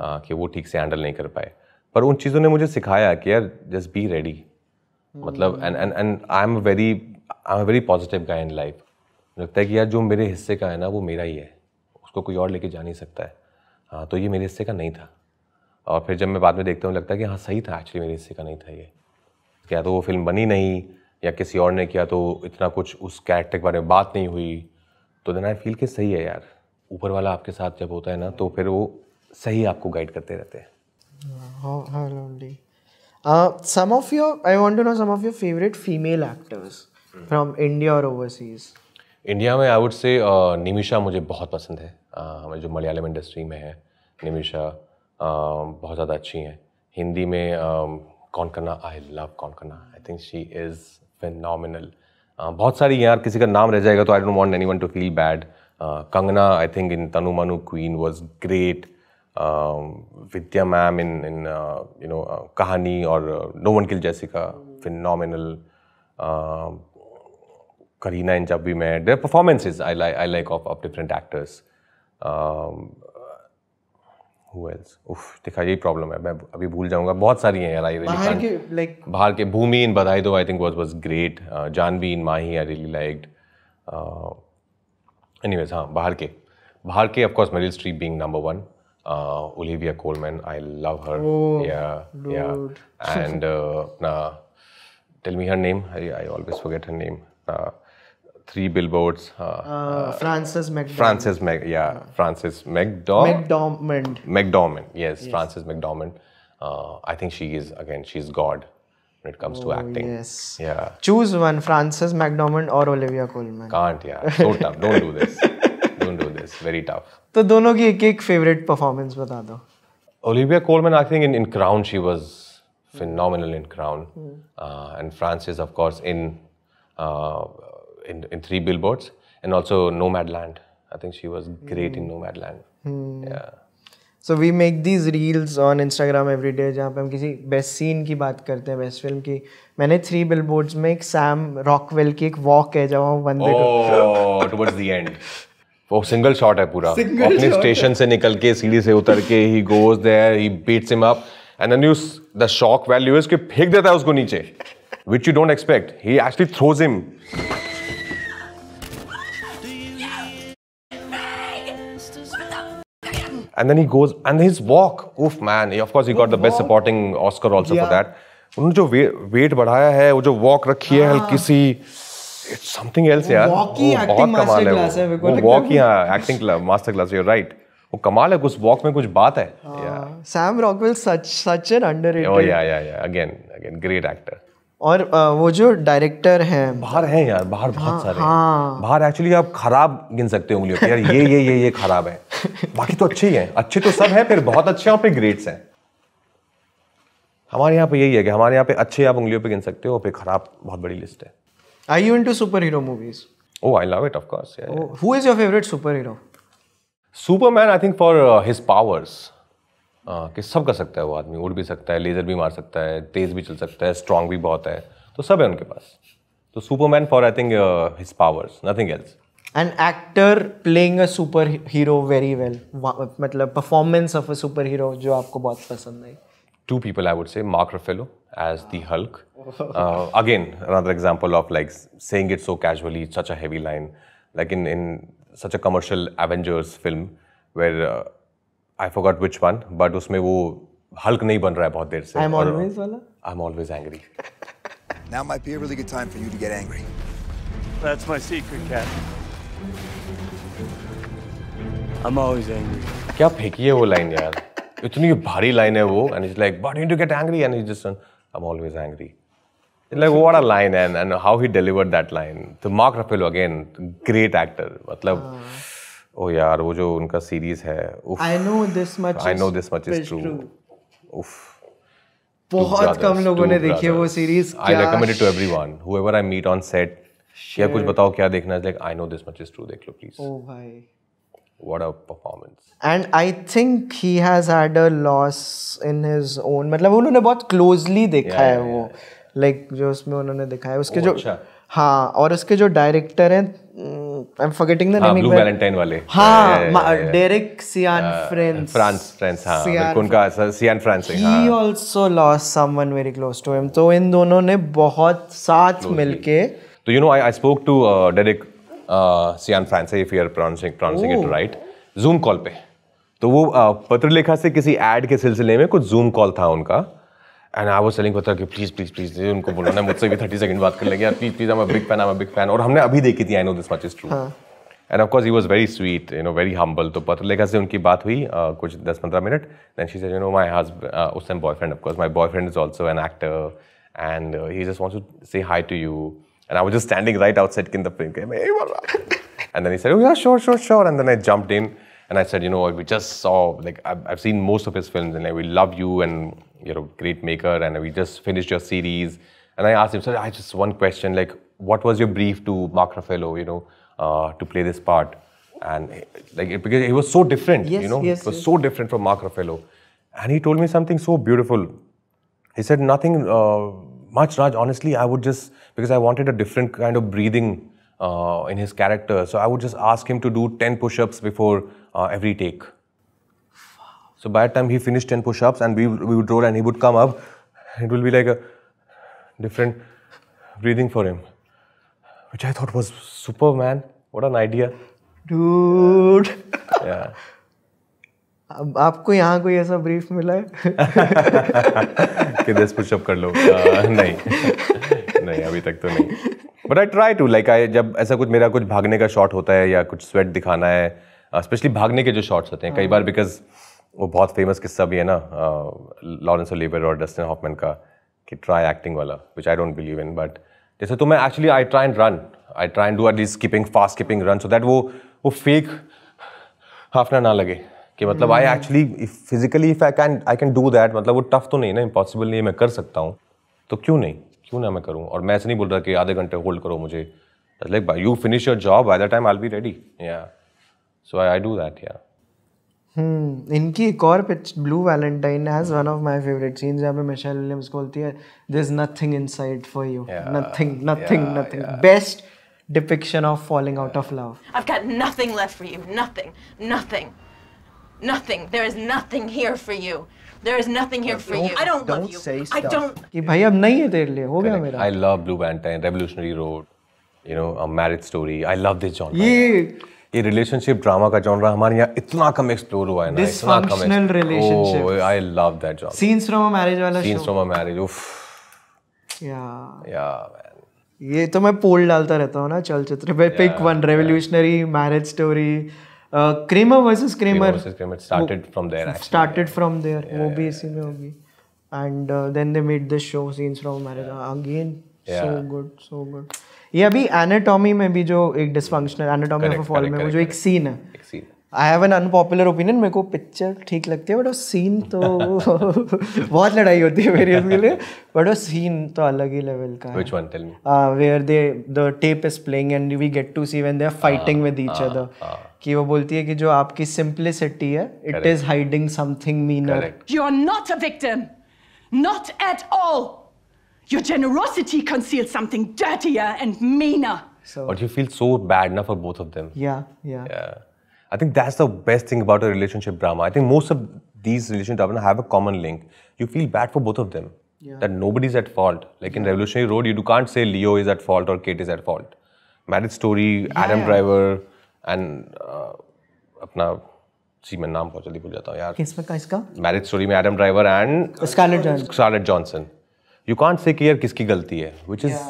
आ, कि वो ठीक से हैंडल नहीं कर पाए पर उन चीज़ों ने मुझे सिखाया कि यार जस्ट बी रेडी मतलब and and and I am very I am very positive guy in life लगता है कि यार जो मेरे हिस्से का है ना वो मेरा ही है उसको कोई और लेके जा नहीं सकता है हाँ तो ये मेरे हिस्से का नहीं था और फिर जब मैं बाद में देखता हूँ लगता है कि हाँ सही था एक्चुअली मेरे हिस्से का नहीं था ये या तो वो फिल्म बनी नहीं या किसी और ने किया तो इतना कुछ उस कैरेक्टर के बारे में बात नहीं हुई तो देन आई फील कि सही है यार ऊपर वाला आपके साथ जब होता है ना तो फिर वो सही आपको गाइड करते रहते हैं some of your I I to know some of your favourite female actors from India और ओवरसीज इंडिया में आई वुड से निमिषा मुझे बहुत पसंद है uh, जो मलयालम इंडस्ट्री में है निमिषा uh, बहुत ज़्यादा अच्छी हैं हिंदी में um, कौन करना आई लव कौन करना I think she is final बहुत सारी यार किसी का नाम रह जाएगा तो I don't want anyone to feel bad Kangana I think in Tanu Manu Queen was great Vidya ma'am in in you know Kahaani और no one kill phenomenal Kareena in जब भी मैं their performances I like I like of of different actors उफ देखा यही problem है मैं अभी भूल जाऊंगा बहुत सारी हैं यार आई रियली बाहर के लाइक बाहर के भूमि in Badhaai Do I think was was great Janhvi in Mahi I really liked anyways हाँ बाहर के बाहर के of course Meryl Streep being number one uh, Olivia Coleman. I love her. Oh, yeah, yeah. And uh, nah, tell me her name. I, I always forget her name. Nah, three billboards. Uh, uh, Frances McDormand. Frances Mac. Yeah, Frances McDormand. McDormand. Yes, yes. Frances McDormand. Uh, I think she is again. She's God when it comes oh, to acting. Yes. Yeah. Choose one: Frances McDormand or Olivia Colman. Can't. Yeah. So tough. Don't do this. Don't do this. Very tough. तो दोनों की एक एक favourite performance बता दो Olivia Colman I think in in Crown she was phenomenal in Crown and Frances of course in in in Three Billboards and also Nomadland I think she was great in Nomadland so we make these reels on Instagram every day जहाँ पे हम किसी best scene की बात करते हैं best film की मैंने थ्री बिलबोर्ड्स में एक सैम रॉकवेल की एक वॉक है जब हम वंदे टुवर्ड्स द एंड वो सिंगल शॉट है पूरा अपने स्टेशन से निकल के सीढ़ी से उतर के he goes there he beats him up and then you the shock value is कि फेंक देता है उसको नीचे which you don't expect he actually throws him And then he goes, and his walk, oof man, of course he got the best supporting Oscar also yeah. for that. उन्होंने जो wait बढ़ाया है वो जो वॉक रखी है हाँ। हल्की सी समथिंग एल्स यार वॉक एक्टिंग मास्टर क्लास है वॉक हां acting master class you right वो कमाल है उस वॉक में कुछ बात है Sam Rockwell such such an underrated yeah yeah yeah again again great actor और uh, वो जो डायरेक्टर हैं बाहर हैं यार बाहर बहुत हाँ, सारे हाँ। बाहर एक्चुअली आप खराब गिन सकते हो उंगलियों यार ये ये ये ये खराब है बाकी तो अच्छे ही हैं अच्छे तो सब हैं फिर बहुत अच्छे हैं और फिर ग्रेट्स हैं हमारे यहाँ पे यही है कि हमारे यहाँ पे अच्छे आप उंगलियों पे गिन सकते हो और फिर खराब बहुत बड़ी लिस्ट है Are you into superhero movies? Oh, I love it, of course. Yeah. Oh, who is your favorite superhero? Superman, I think for uh, his powers. Uh, कि सब कर सकता है वो आदमी उड़ भी सकता है लेजर भी मार सकता है तेज भी चल सकता है स्ट्रॉन्ग भी बहुत है तो सब है उनके पास तो Superman for I think his powers nothing else an actor playing a superhero very well मतलब performance of a superhero जो आपको बहुत पसंद है two people I would say Mark Ruffalo as the Hulk uh, again, another example of like saying it so casually, such a heavy line, like in in such a commercial Avengers film where uh, I forgot which one, but उसमें वो Hulk नहीं बन रहा है बहुत देर I'm uh, always I'm always angry. Now might be a really good time for you to get angry. That's my secret, Cap. I'm always angry. क्या फेंकी है वो लाइन यार? इतनी भारी लाइन है वो and he's like, but you need to get angry and he just, I'm always angry. Like what a line and, and how he delivered that line. to Mark Ruffalo again, great actor. Ah. Oh I ओ यार वो जो उनका series है I know this much I know this much is true. Uff, बहुत कम लोगों ने देखी है वो series I recommend to everyone whoever I meet on set या कुछ बताओ क्या देखना है like I know this much is true देख लो प्लीज ओ oh, भाई what a performance and i think he has had a loss in his own मतलब उन्होंने बहुत closely देखा yeah, है yeah, वो yeah. लाइक like, जो उसमें उन्होंने दिखाया उसके ओ, जो अच्छा। हाँ और उसके जो डायरेक्टर हैं I am forgetting the name Blue Valentine वाले हाँ डेरिक सियान फ्रांस फ्रांस फ्रांस हां बिल्कुल उनका सियान हाँ, फ्रांस है he also lost someone very close to him तो इन दोनों ने बहुत साथ मिलके तो you know I I spoke to Derek Cianfrance if you are pronouncing pronouncing it right Zoom call पे तो वो uh, पत्रलेखा से किसी एड के सिलसिले में कुछ जूम कॉल था उनका एंड आई वो सेलिंग होता कि प्लीज़ प्लीज़ प्लीज़ उनको बोला ना मुझसे भी थर्टी सेकंड बात कर लेंगे यार please please I am big fan I am big fan और हमने अभी देखी थी I know this much is true and of course he was very sweet you know very humble तो पत्र लेखा से उनकी बात हुई uh, कुछ दस पंद्रह minute then she said you know my husband उस time boyfriend of course my boyfriend is also an actor and he just want to say hi to you and I was just standing right outside kin the and then he said yeah sure sure sure and then I jump in And I said, you know, we just saw, like, I've, I've seen most of his films, and like, we love you, and you're a great maker, and we just finished your series. And I asked him, sir, I just one question, like, what was your brief to Mark Ruffalo, you know, uh, to play this part? And like, because he was so different, yes, you know, yes, it was yes. so different from Mark Ruffalo. And he told me something so beautiful. He said, nothing uh, much, Raj. Honestly, I would just, because I wanted a different kind of breathing uh, in his character. So I would just ask him to do 10 push ups before uh, every take. So by the time he finished 10 push-ups and we, we would roll and he would come up, it will be like a different breathing for him. Which I thought was super, man. What an idea. Dude. yeah. अब आपको यहाँ कोई ऐसा brief मिला है कि दस pushup कर लो uh, नहीं नहीं अभी तक तो नहीं but I try to like I जब ऐसा कुछ मेरा कुछ भागने का शॉट होता है या कुछ स्वेट दिखाना है स्पेशली भागने के जो शॉट्स होते हैं कई बार बिकॉज वो बहुत फेमस किस्सा भी है ना लॉरेंस लेबर और डस्टिन हॉफमैन का कि ट्राई एक्टिंग वाला which I don't believe in but जैसे तो मैं actually I try and run I try and do are lease keeping fast keeping run so that वो वो फेक हाफना ना लगे कि मतलब I actually physically if I can I can do that मतलब वो टफ तो नहीं ना इम्पॉसिबल नहीं है मैं कर सकता हूँ तो क्यों नहीं क्यों ना मैं करूँ और मैं ऐसे नहीं बोल रहा कि आधे घंटे होल्ड करो मुझे like you finish your job by the time I be ready yeah So I, I do that, yeah. Hmm. इनकी एक और pitch Blue Valentine has one of my favourite scenes जहाँ पे मिशेल विलियम्स बोलती है there is nothing inside for you nothing nothing nothing best depiction of falling out of love I have got nothing left for you nothing nothing nothing. There is nothing here for you. There is nothing here for you. I don't, don't you. Say stuff. I don't. कि भाई अब नहीं है तेरे लिए हो गया मेरा. I love Blue Valentine, Revolutionary Road, you know, a marriage story. I love this genre. ये ये रिलेशनशिप ड्रामा का जॉनरा हमारे यहाँ इतना कम एक्सप्लोर हुआ है ना इतना कम relationship I love that genre Scenes from a Marriage वाला सीन्स फ्रॉम अ मैरिज उफ या या ये तो मैं पोल डालता रहता हूँ ना चलचित्र पे pick one revolutionary Marriage Story Kramer versus Kramer started from there started from there वो भी इसी में होगी and then they made the show Scenes from Marriage again so good so good ये अभी एनाटॉमी में भी जो एक डिस्फंक्शनल एनाटॉमी ऑफ फॉल में वो जो एक सीन है I have an unpopular opinion मेरे को पिक्चर ठीक लगती है बट वो सीन तो बहुत लड़ाई होती है मेरी उसके लिए बट वो सीन तो अलग ही लेवल का Which one, tell me? Uh, where they, the tape is playing and we get to see when they are fighting ah, with each ah, other. Ah. कि वो बोलती है कि जो आपकी सिंपलिसिटी है it is hiding something meaner you are not a victim not at all Your generosity conceals something dirtier and meaner. So, but you feel so bad now for both of them. Yeah, yeah. Yeah. I think that's the best thing about a relationship drama. I think most of these relationship drama have a common link. You feel bad for both of them. Yeah. That nobody's at fault. Like in Revolutionary Road, you can't say Leo is at fault or Kate is at fault. Marriage Story, yeah. Adam Driver, and uh, अपना जी मैं नाम बहुत जल्दी भूल जाता हूँ यार किस में का इसका मैरिज स्टोरी में Adam you can't say ki yaar kiski galti hai which is yeah.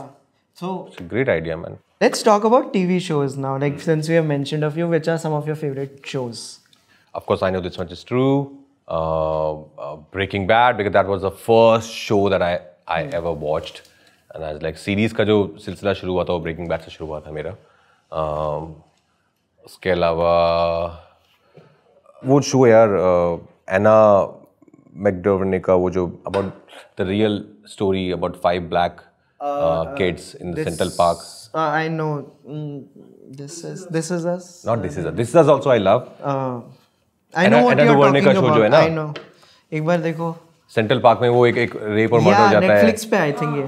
so it's a great idea man let's talk about tv shows now like mm. since we have mentioned a few which are some of your favorite shows of course i know this much is true uh, uh, breaking bad because that was the first show that i i mm. ever watched and आज like series का जो सिलसिला शुरू हुआ था वो breaking bad से शुरू हुआ था मेरा uh, उसके अलावा वो शो यार एना मैकडवर्ने का वो जो about the real story about five black uh, uh, kids in the this, Central Park. Uh, I know. Mm, this is this is us. Not this is us. This is us also I love. Uh, I know and, what you're talking about. I know. एक बार देखो Central Park में वो एक एक rape और murder हो जाता है Netflix पे I think ये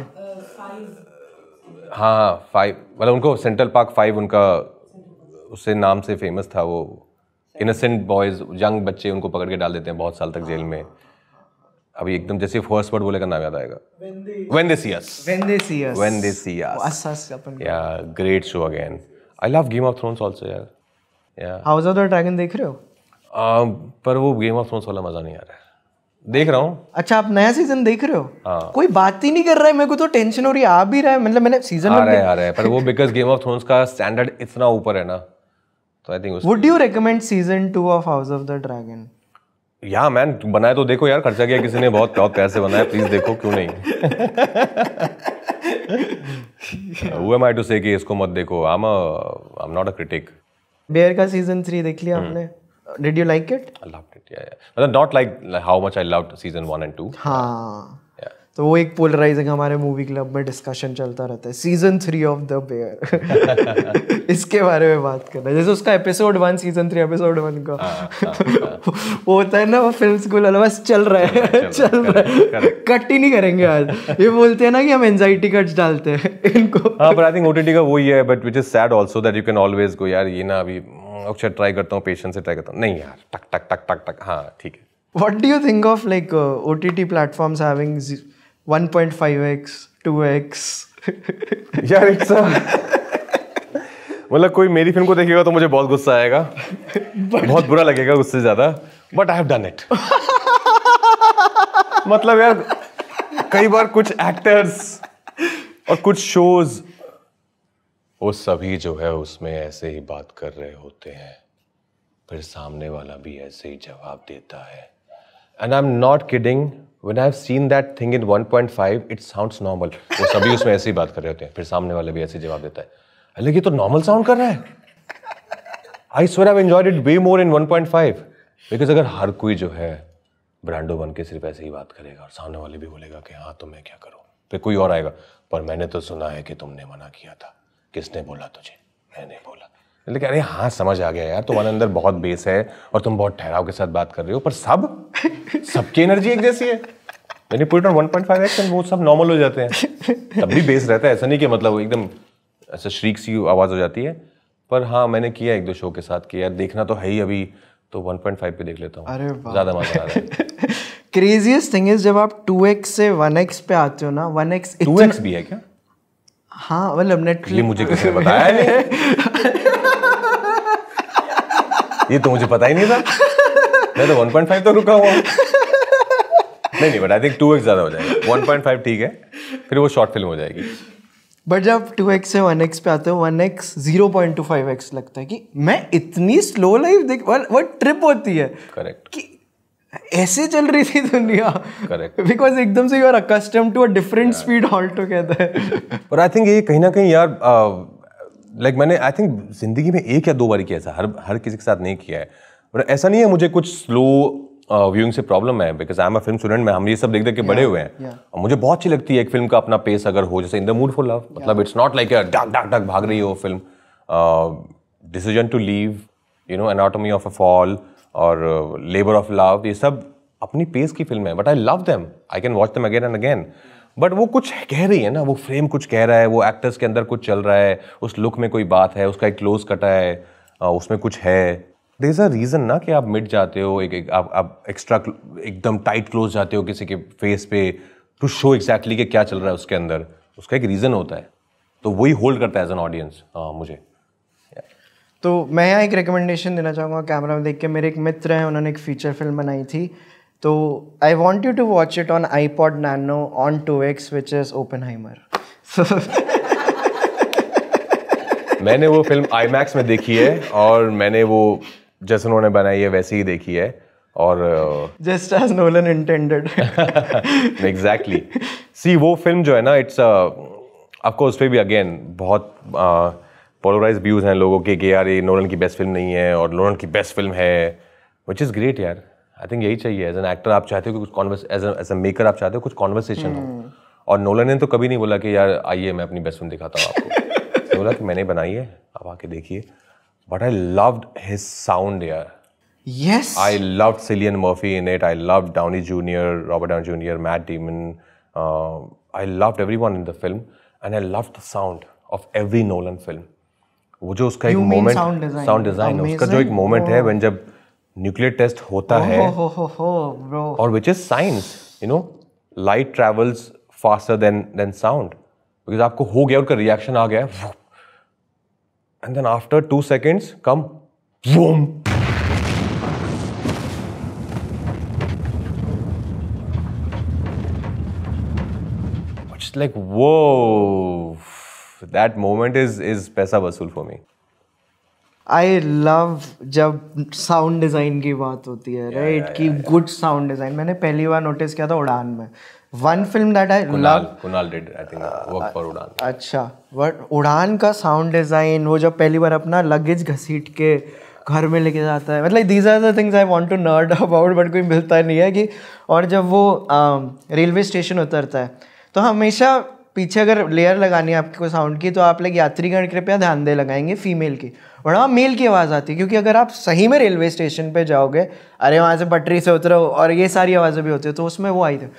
हाँ फाइव मतलब उनको सेंट्रल पार्क फाइव उनका उससे नाम से फेमस था वो इनोसेंट बॉयज यंग बच्चे उनको पकड़ के डाल देते हैं बहुत साल तक जेल में अभी एकदम जैसे फर्स्ट वर्ड बोलेगा नाम याद आएगा when they see us when they see us when they see us yeah great show again I love Game of Thrones also यार yeah house of the dragon देख रहे हो uh, पर वो गेम ऑफ थ्रोन्स वाला मजा नहीं आ रहा है देख रहा हूँ अच्छा आप नया सीजन देख रहे हो हाँ। कोई बात ही नहीं कर रहा है मेरे को तो टेंशन हो रही है आ भी रहा है मतलब मैंने सीजन आ रहा है आ रहा है पर वो बिकॉज गेम ऑफ थ्रोन्स का स्टैंडर्ड इतना ऊपर है ना तो I think would you recommend season two of House of the Dragon या मैन बनाए तो देखो यार खर्चा किया किसी ने बहुत बहुत पैसे बनाए प्लीज देखो क्यों नहीं हु एम आई टू से कि इसको मत देखो I am I am not a critic Bear का सीजन 3 देख लिया हमने did you like it I loved it yeah मतलब not like how much I loved season 1 and 2 हां तो वो एक पोलराइजिंग हमारे मूवी क्लब में डिस्कशन चलता रहता है season three of the Bear इसके बारे में बात करना जैसे उसका episode one season three episode one का हाँ, हाँ, हाँ, वो होता है ना वो फिल्म स्कूल वाला बस चल रहा है चल रहा है कट ही नहीं करेंगे आज ये बोलते हैं ना कि हम एनजाइटी कट्स डालते हैं इनको हाँ बट आई थिंक ओटीटी का वो ही है but which is sad also that you can always go यार ये ना अभी हम्म, अक्षर ट्राई करता हूँ पेशेंस से ट्राई करता हूँ नहीं यार टक टक टक टक टक हाँ ठीक है What do you think of like uh, OTT platforms having z- यार मतलब कोई मेरी फिल्म को देखेगा तो मुझे बहुत गुस्सा आएगा बहुत बुरा लगेगा उससे ज्यादा but I have done it मतलब यार कई बार कुछ एक्टर्स और कुछ शोज वो सभी जो है उसमें ऐसे ही बात कर रहे होते हैं फिर सामने वाला भी ऐसे ही जवाब देता है and I am not kidding one I have seen that thing in 1.5 it sounds normal वो सभी उसमें ऐसी बात कर रहे होते हैं फिर सामने वाले भी ऐसे जवाब देता है अरे ये तो नॉर्मल साउंड कर रहा है I swear I enjoyed it way more in 1.5 because अगर हर कोई जो है ब्रांडो बन के सिर्फ ऐसे ही बात करेगा और सामने वाले भी बोलेगा कि हाँ तो मैं क्या करूँ फिर कोई और आएगा पर मैंने तो सुना है कि तुमने मना किया था किसने बोला तुझे मैंने बोला लेकिन अरे हाँ समझ आ गया यार तुम्हारे अंदर बहुत बेस है और तुम बहुत ठहराव के साथ बात कर रहे हो पर सब सबकी एनर्जी एक जैसी है मैंने पुट ऑन 1.5 एक्स वो सब नॉर्मल हो जाते हैं तब भी बेस रहता है ऐसा नहीं कि मतलब एकदम ऐसा श्रीक सी आवाज़ हो जाती है पर हाँ मैंने किया एक दो शो के साथ कि यार देखना तो है ही अभी तो 1.5 पे देख लेता हूँ अरे ज़्यादा मजा आ रहा है क्रेजीएस्ट थिंग इज जब आप 2x से 1x पे आते हो ना 1x 2x भी है क्या हाँ मतलब नेटफ्लिक्स मुझे किसने बताया ये तो मुझे पता ही नहीं था मैं तो 1.5 तो रुका हुआ नहीं नहीं बट आई थिंक 2x ज़्यादा हो जाएगा 1.5 ठीक है फिर वो शॉर्ट फिल्म हो जाएगी बट जब 2x से 1x पे आते हो 1x 0.25x लगता है कि मैं इतनी स्लो लाइफ देख वो ट्रिप होती है करेक्ट कि ऐसे चल रही थी दुनिया करेक्ट बिकॉज एकदम से you are accustomed to a different speed all together और आई थिंक ये कहीं ना कहीं यार uh, लाइक मैंने आई थिंक जिंदगी में एक या दो बार किया था हर हर किसी के साथ नहीं किया है और ऐसा नहीं है मुझे कुछ स्लो व्यूइंग uh, से प्रॉब्लम है because I am a film student मैं हम ये सब देख देख के yeah, बड़े हुए हैं yeah. और मुझे बहुत अच्छी लगती है एक फिल्म का अपना पेस अगर हो जैसे in the mood for love मतलब इट्स नॉट लाइक डाक डाक डाक भाग रही हो film decision to leave you know Anatomy of a Fall और लेबर ऑफ लव ये सब अपनी पेस की फिल्म है but I love them I can watch them again and again but वो कुछ कह रही है ना वो फ्रेम कुछ कह रहा है वो एक्टर्स के अंदर कुछ चल रहा है उस लुक में कोई बात है उसका एक क्लोज कटा है उसमें कुछ है दे इज़ अ रीज़न ना कि आप मिट जाते हो एक, एक आप आप एक्स्ट्रा एकदम टाइट क्लोज जाते हो किसी के फेस पे टू शो एग्जैक्टली कि क्या चल रहा है उसके अंदर उसका एक रीज़न होता है तो वही होल्ड करता है एज एन ऑडियंस मुझे तो मैं यहाँ एक रिकमेंडेशन देना चाहूँगा कैमरा में देख के मेरे एक मित्र हैं उन्होंने एक फीचर फिल्म बनाई थी तो I you to watch it on iPod nano on two X which is Oppenheimer मैंने वो फिल्म मैक्स में देखी है और मैंने वो जैसे उन्होंने बनाई है वैसे ही देखी है और just as Nolan intended exactly see वो फिल्म जो है ना इट्स आपको उस पर भी अगेन बहुत पोलराइज uh, व्यूज़ हैं लोगों के कि यार ये नोलन की बेस्ट फिल्म नहीं है और नोलन की बेस्ट फिल्म है विच इज़ ग्रेट यार आई थिंक यही चाहिए एज एन एक्टर आप चाहते हो कि कुछ एज ए मेकर आप चाहते हो कुछ कॉन्वर्सेशन हो हम्म। और नोलन ने तो कभी नहीं बोला कि यार आइए मैं अपनी बेस्ट फिल्म दिखाता हूँ आपको बोला कि मैंने बनाई है आप आके देखिए but I love his sound यार Yes. I loved Cillian Murphy in it. I loved Downey Jr., Robert Downey Jr., Matt Damon. Uh, I loved everyone in the film, and I loved the sound of every Nolan film. वो जो उसका you एक moment sound design उसका जो एक moment है when जब nuclear test होता है और which is science you know light travels faster than than sound because आपको हो गया उनका रिएक्शन आ गया and then after two seconds come whoom like whoa that moment is is पैसा वसूल for me आई लव जब साउंड डिज़ाइन की बात होती है राइट की गुड साउंड डिज़ाइन मैंने पहली बार नोटिस किया था उड़ान में one film that I Kunal Kunal did I think work for Udaan अच्छा बट उड़ान का साउंड डिज़ाइन वो जब पहली बार अपना लगेज घसीट के घर में लेके जाता है मतलब these are the things I want to nerd about but कोई मिलता नहीं है कि और जब वो रेलवे स्टेशन उतरता है तो हमेशा पीछे अगर लेयर लगानी है आपको साउंड की तो आप लोग यात्रीगण कृपया ध्यान दे लगाएंगे फीमेल की वरना हाँ, मेल की आवाज़ आती है क्योंकि अगर आप सही में रेलवे स्टेशन पे जाओगे अरे वहाँ से पटरी से उतरो और ये सारी आवाज़ें भी होती है तो उसमें वो आई थी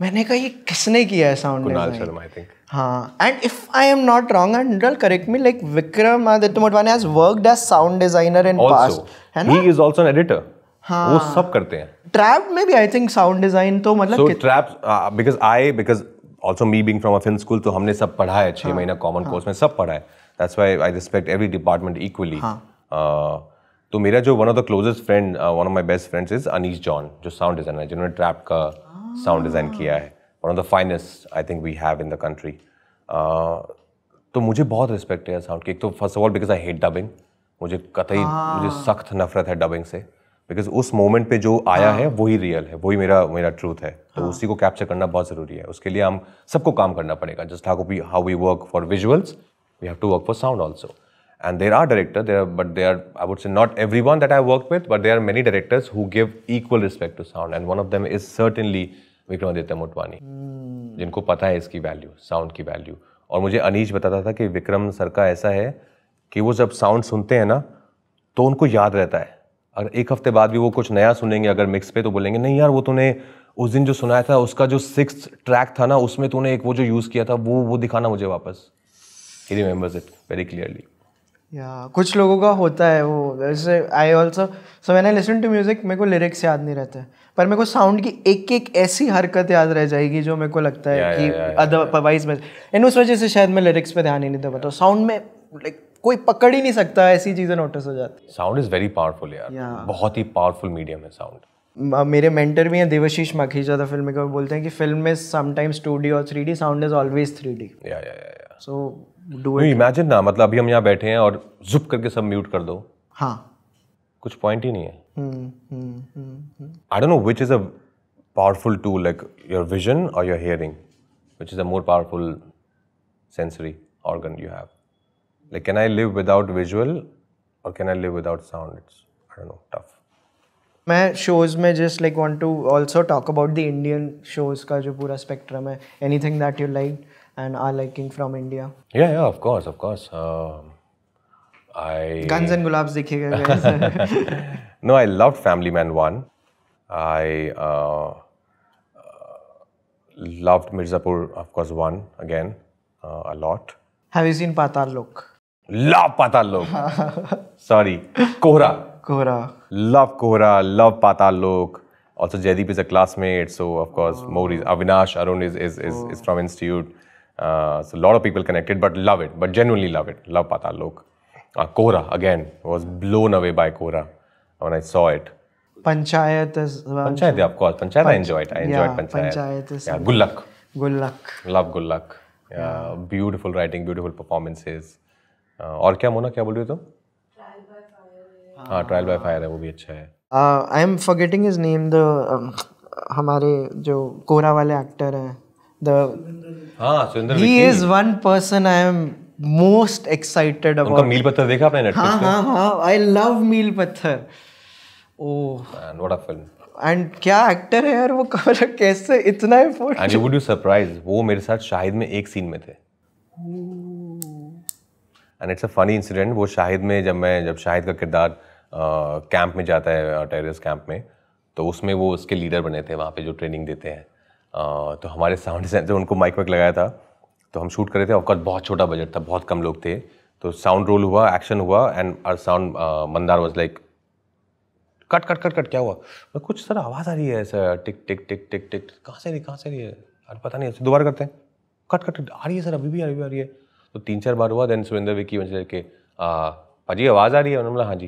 मैंने कहा ये किसने किया है साउंड हाँ and if I am not wrong and correct me like Vikram Aditya Motwani has worked as sound designer in पास है ना he is also an editor हाँ वो सब करते हैं ट्रैप में भी आई थिंक साउंड डिजाइन तो मतलब so, Trap because I because also me being from a film school तो हमने सब पढ़ा है छः हाँ, महीना कॉमन कोर्स हाँ। में सब पढ़ा है that's why I respect every department equally तो मेरा जो one of the closest friend one of my best friends is Anish John जो साउंड डिजाइनर जिन्होंने ट्रैप का साउंड डिज़ाइन ah। किया है one of the finest I think we have in the country तो मुझे बहुत रिस्पेक्ट है साउंड की एक तो first of all because I hate dubbing मुझे कतई मुझे ah। सख्त नफरत है डबिंग से बिकॉज उस मोमेंट पे जो आया हाँ। है वही रियल है वही मेरा मेरा ट्रूथ है तो हाँ। उसी को कैप्चर करना बहुत ज़रूरी है उसके लिए हम सबको काम करना पड़ेगा just how we how we work for visuals we have to work for sound also and there are director there but they are I would say not every one that I work with but they are many directors who give equal respect to sound and one of them is certainly Vikramaditya Motwani जिनको पता है इसकी value sound की value और मुझे अनीश बताता था कि विक्रम सर का ऐसा है कि वो जब साउंड सुनते हैं ना तो उनको याद रहता है अगर एक हफ्ते बाद भी वो कुछ नया सुनेंगे अगर मिक्स पे तो बोलेंगे नहीं यार वो तूने उस दिन जो सुनाया था उसका जो सिक्स ट्रैक था ना उसमें तूने एक वो जो यूज़ किया था वो वो दिखाना मुझे वापस ही remembers it very clearly yeah कुछ लोगों का होता है वो जैसे I also so I listen to music मेरे को लिरिक्स याद नहीं रहते पर मेरे को साउंड की एक एक ऐसी हरकत याद रह जाएगी जो मेरे को लगता है कि अदरवाइज में इन उस वजह से शायद मैं लिरिक्स पे ध्यान ही नहीं दे पाता साउंड तो में लाइक कोई पकड़ ही नहीं सकता ऐसी चीज़ें नोटिस हो जाती साउंड इज़ वेरी पावरफुल यार बहुत ही पावरफुल मीडियम है साउंड मेरे मेंटर भी हैं देवशीष मखीजा था फिल्म मेकर बोलते हैं कि फिल्म में समटाइम्स टू और 3D साउंड इज ऑलवेज या या सो डू इमेजिन ना मतलब अभी हम यहाँ बैठे हैं और जुप करके सब म्यूट कर दो हाँ कुछ पॉइंट ही नहीं है I don't know which is a powerful tool like your vision और your hearing which is a more powerful sensory organ you have Like, can I live without visual or can I live without sound? It's, I don't know, tough. मैं shows में just like want to also talk about the Indian shows का जो पूरा spectrum है anything that you like and are liking from India yeah yeah of course of course I Guns and Gulaabs देखे गए no I love Family Man one I loved Mirzapur, of course, one again uh, a lot. Have you seen Patar Lok? लापता लोग Sorry, कोहरा कोहरा Love कोहरा Love pata lok also jaydeep is a classmate so of course oh. more is avinash arun is is is, oh. from institute uh, so a lot of people connected but love it but genuinely love it love pata lok uh, Kora again was blown away by Kora when I saw it. Panchayat as Panchayat, of course. Panchayat, Panch- I enjoyed. I enjoyed yeah, Panchayat. is yeah, good luck. Good luck. Love good luck. Beautiful writing, beautiful performances. हाँ, और क्या मोना क्या बोल रहे हो तुम हाँ trial by fire है वो भी अच्छा है I am forgetting his name the हमारे जो कोरा वाले एक्टर हैं द हाँ Surendra he is one person I am most excited about उनका मील पत्थर देखा आपने नेटफ्लिक्स हाँ, हाँ हाँ हाँ आई love Meel Patthar oh man what a film and क्या एक्टर है यार वो कवर कैसे इतना effort and you would you surprise वो मेरे साथ शाहिद में एक सीन में थे and it's a funny incident वो शाहिद में जब मैं जब शाहिद का किरदार कैंप में जाता है टेरिस कैंप में तो उसमें वो उसके लीडर बने थे वहाँ पे जो ट्रेनिंग देते हैं तो हमारे साउंड सेंसर उनको माइक वाइक लगाया था तो हम शूट करे थे ऑफकोर्स बहुत छोटा बजट था बहुत कम लोग थे तो साउंड रोल हुआ एक्शन हुआ and our sound Mandar was like cut cut cut cut क्या हुआ मैं कुछ सर आवाज़ आ रही है सर टिक टिक टिक टिक टिक कहाँ से रही कहाँ से रही है अरे पता नहीं दोबारा करते हैं कट कट कट आ रही है सर अभी भी आ रही है तो तीन चार बार हुआ देन सुरेंद्र विक्की मुझे लेके पाजी आवाज़ आ रही है उन्होंने बोला हाँ जी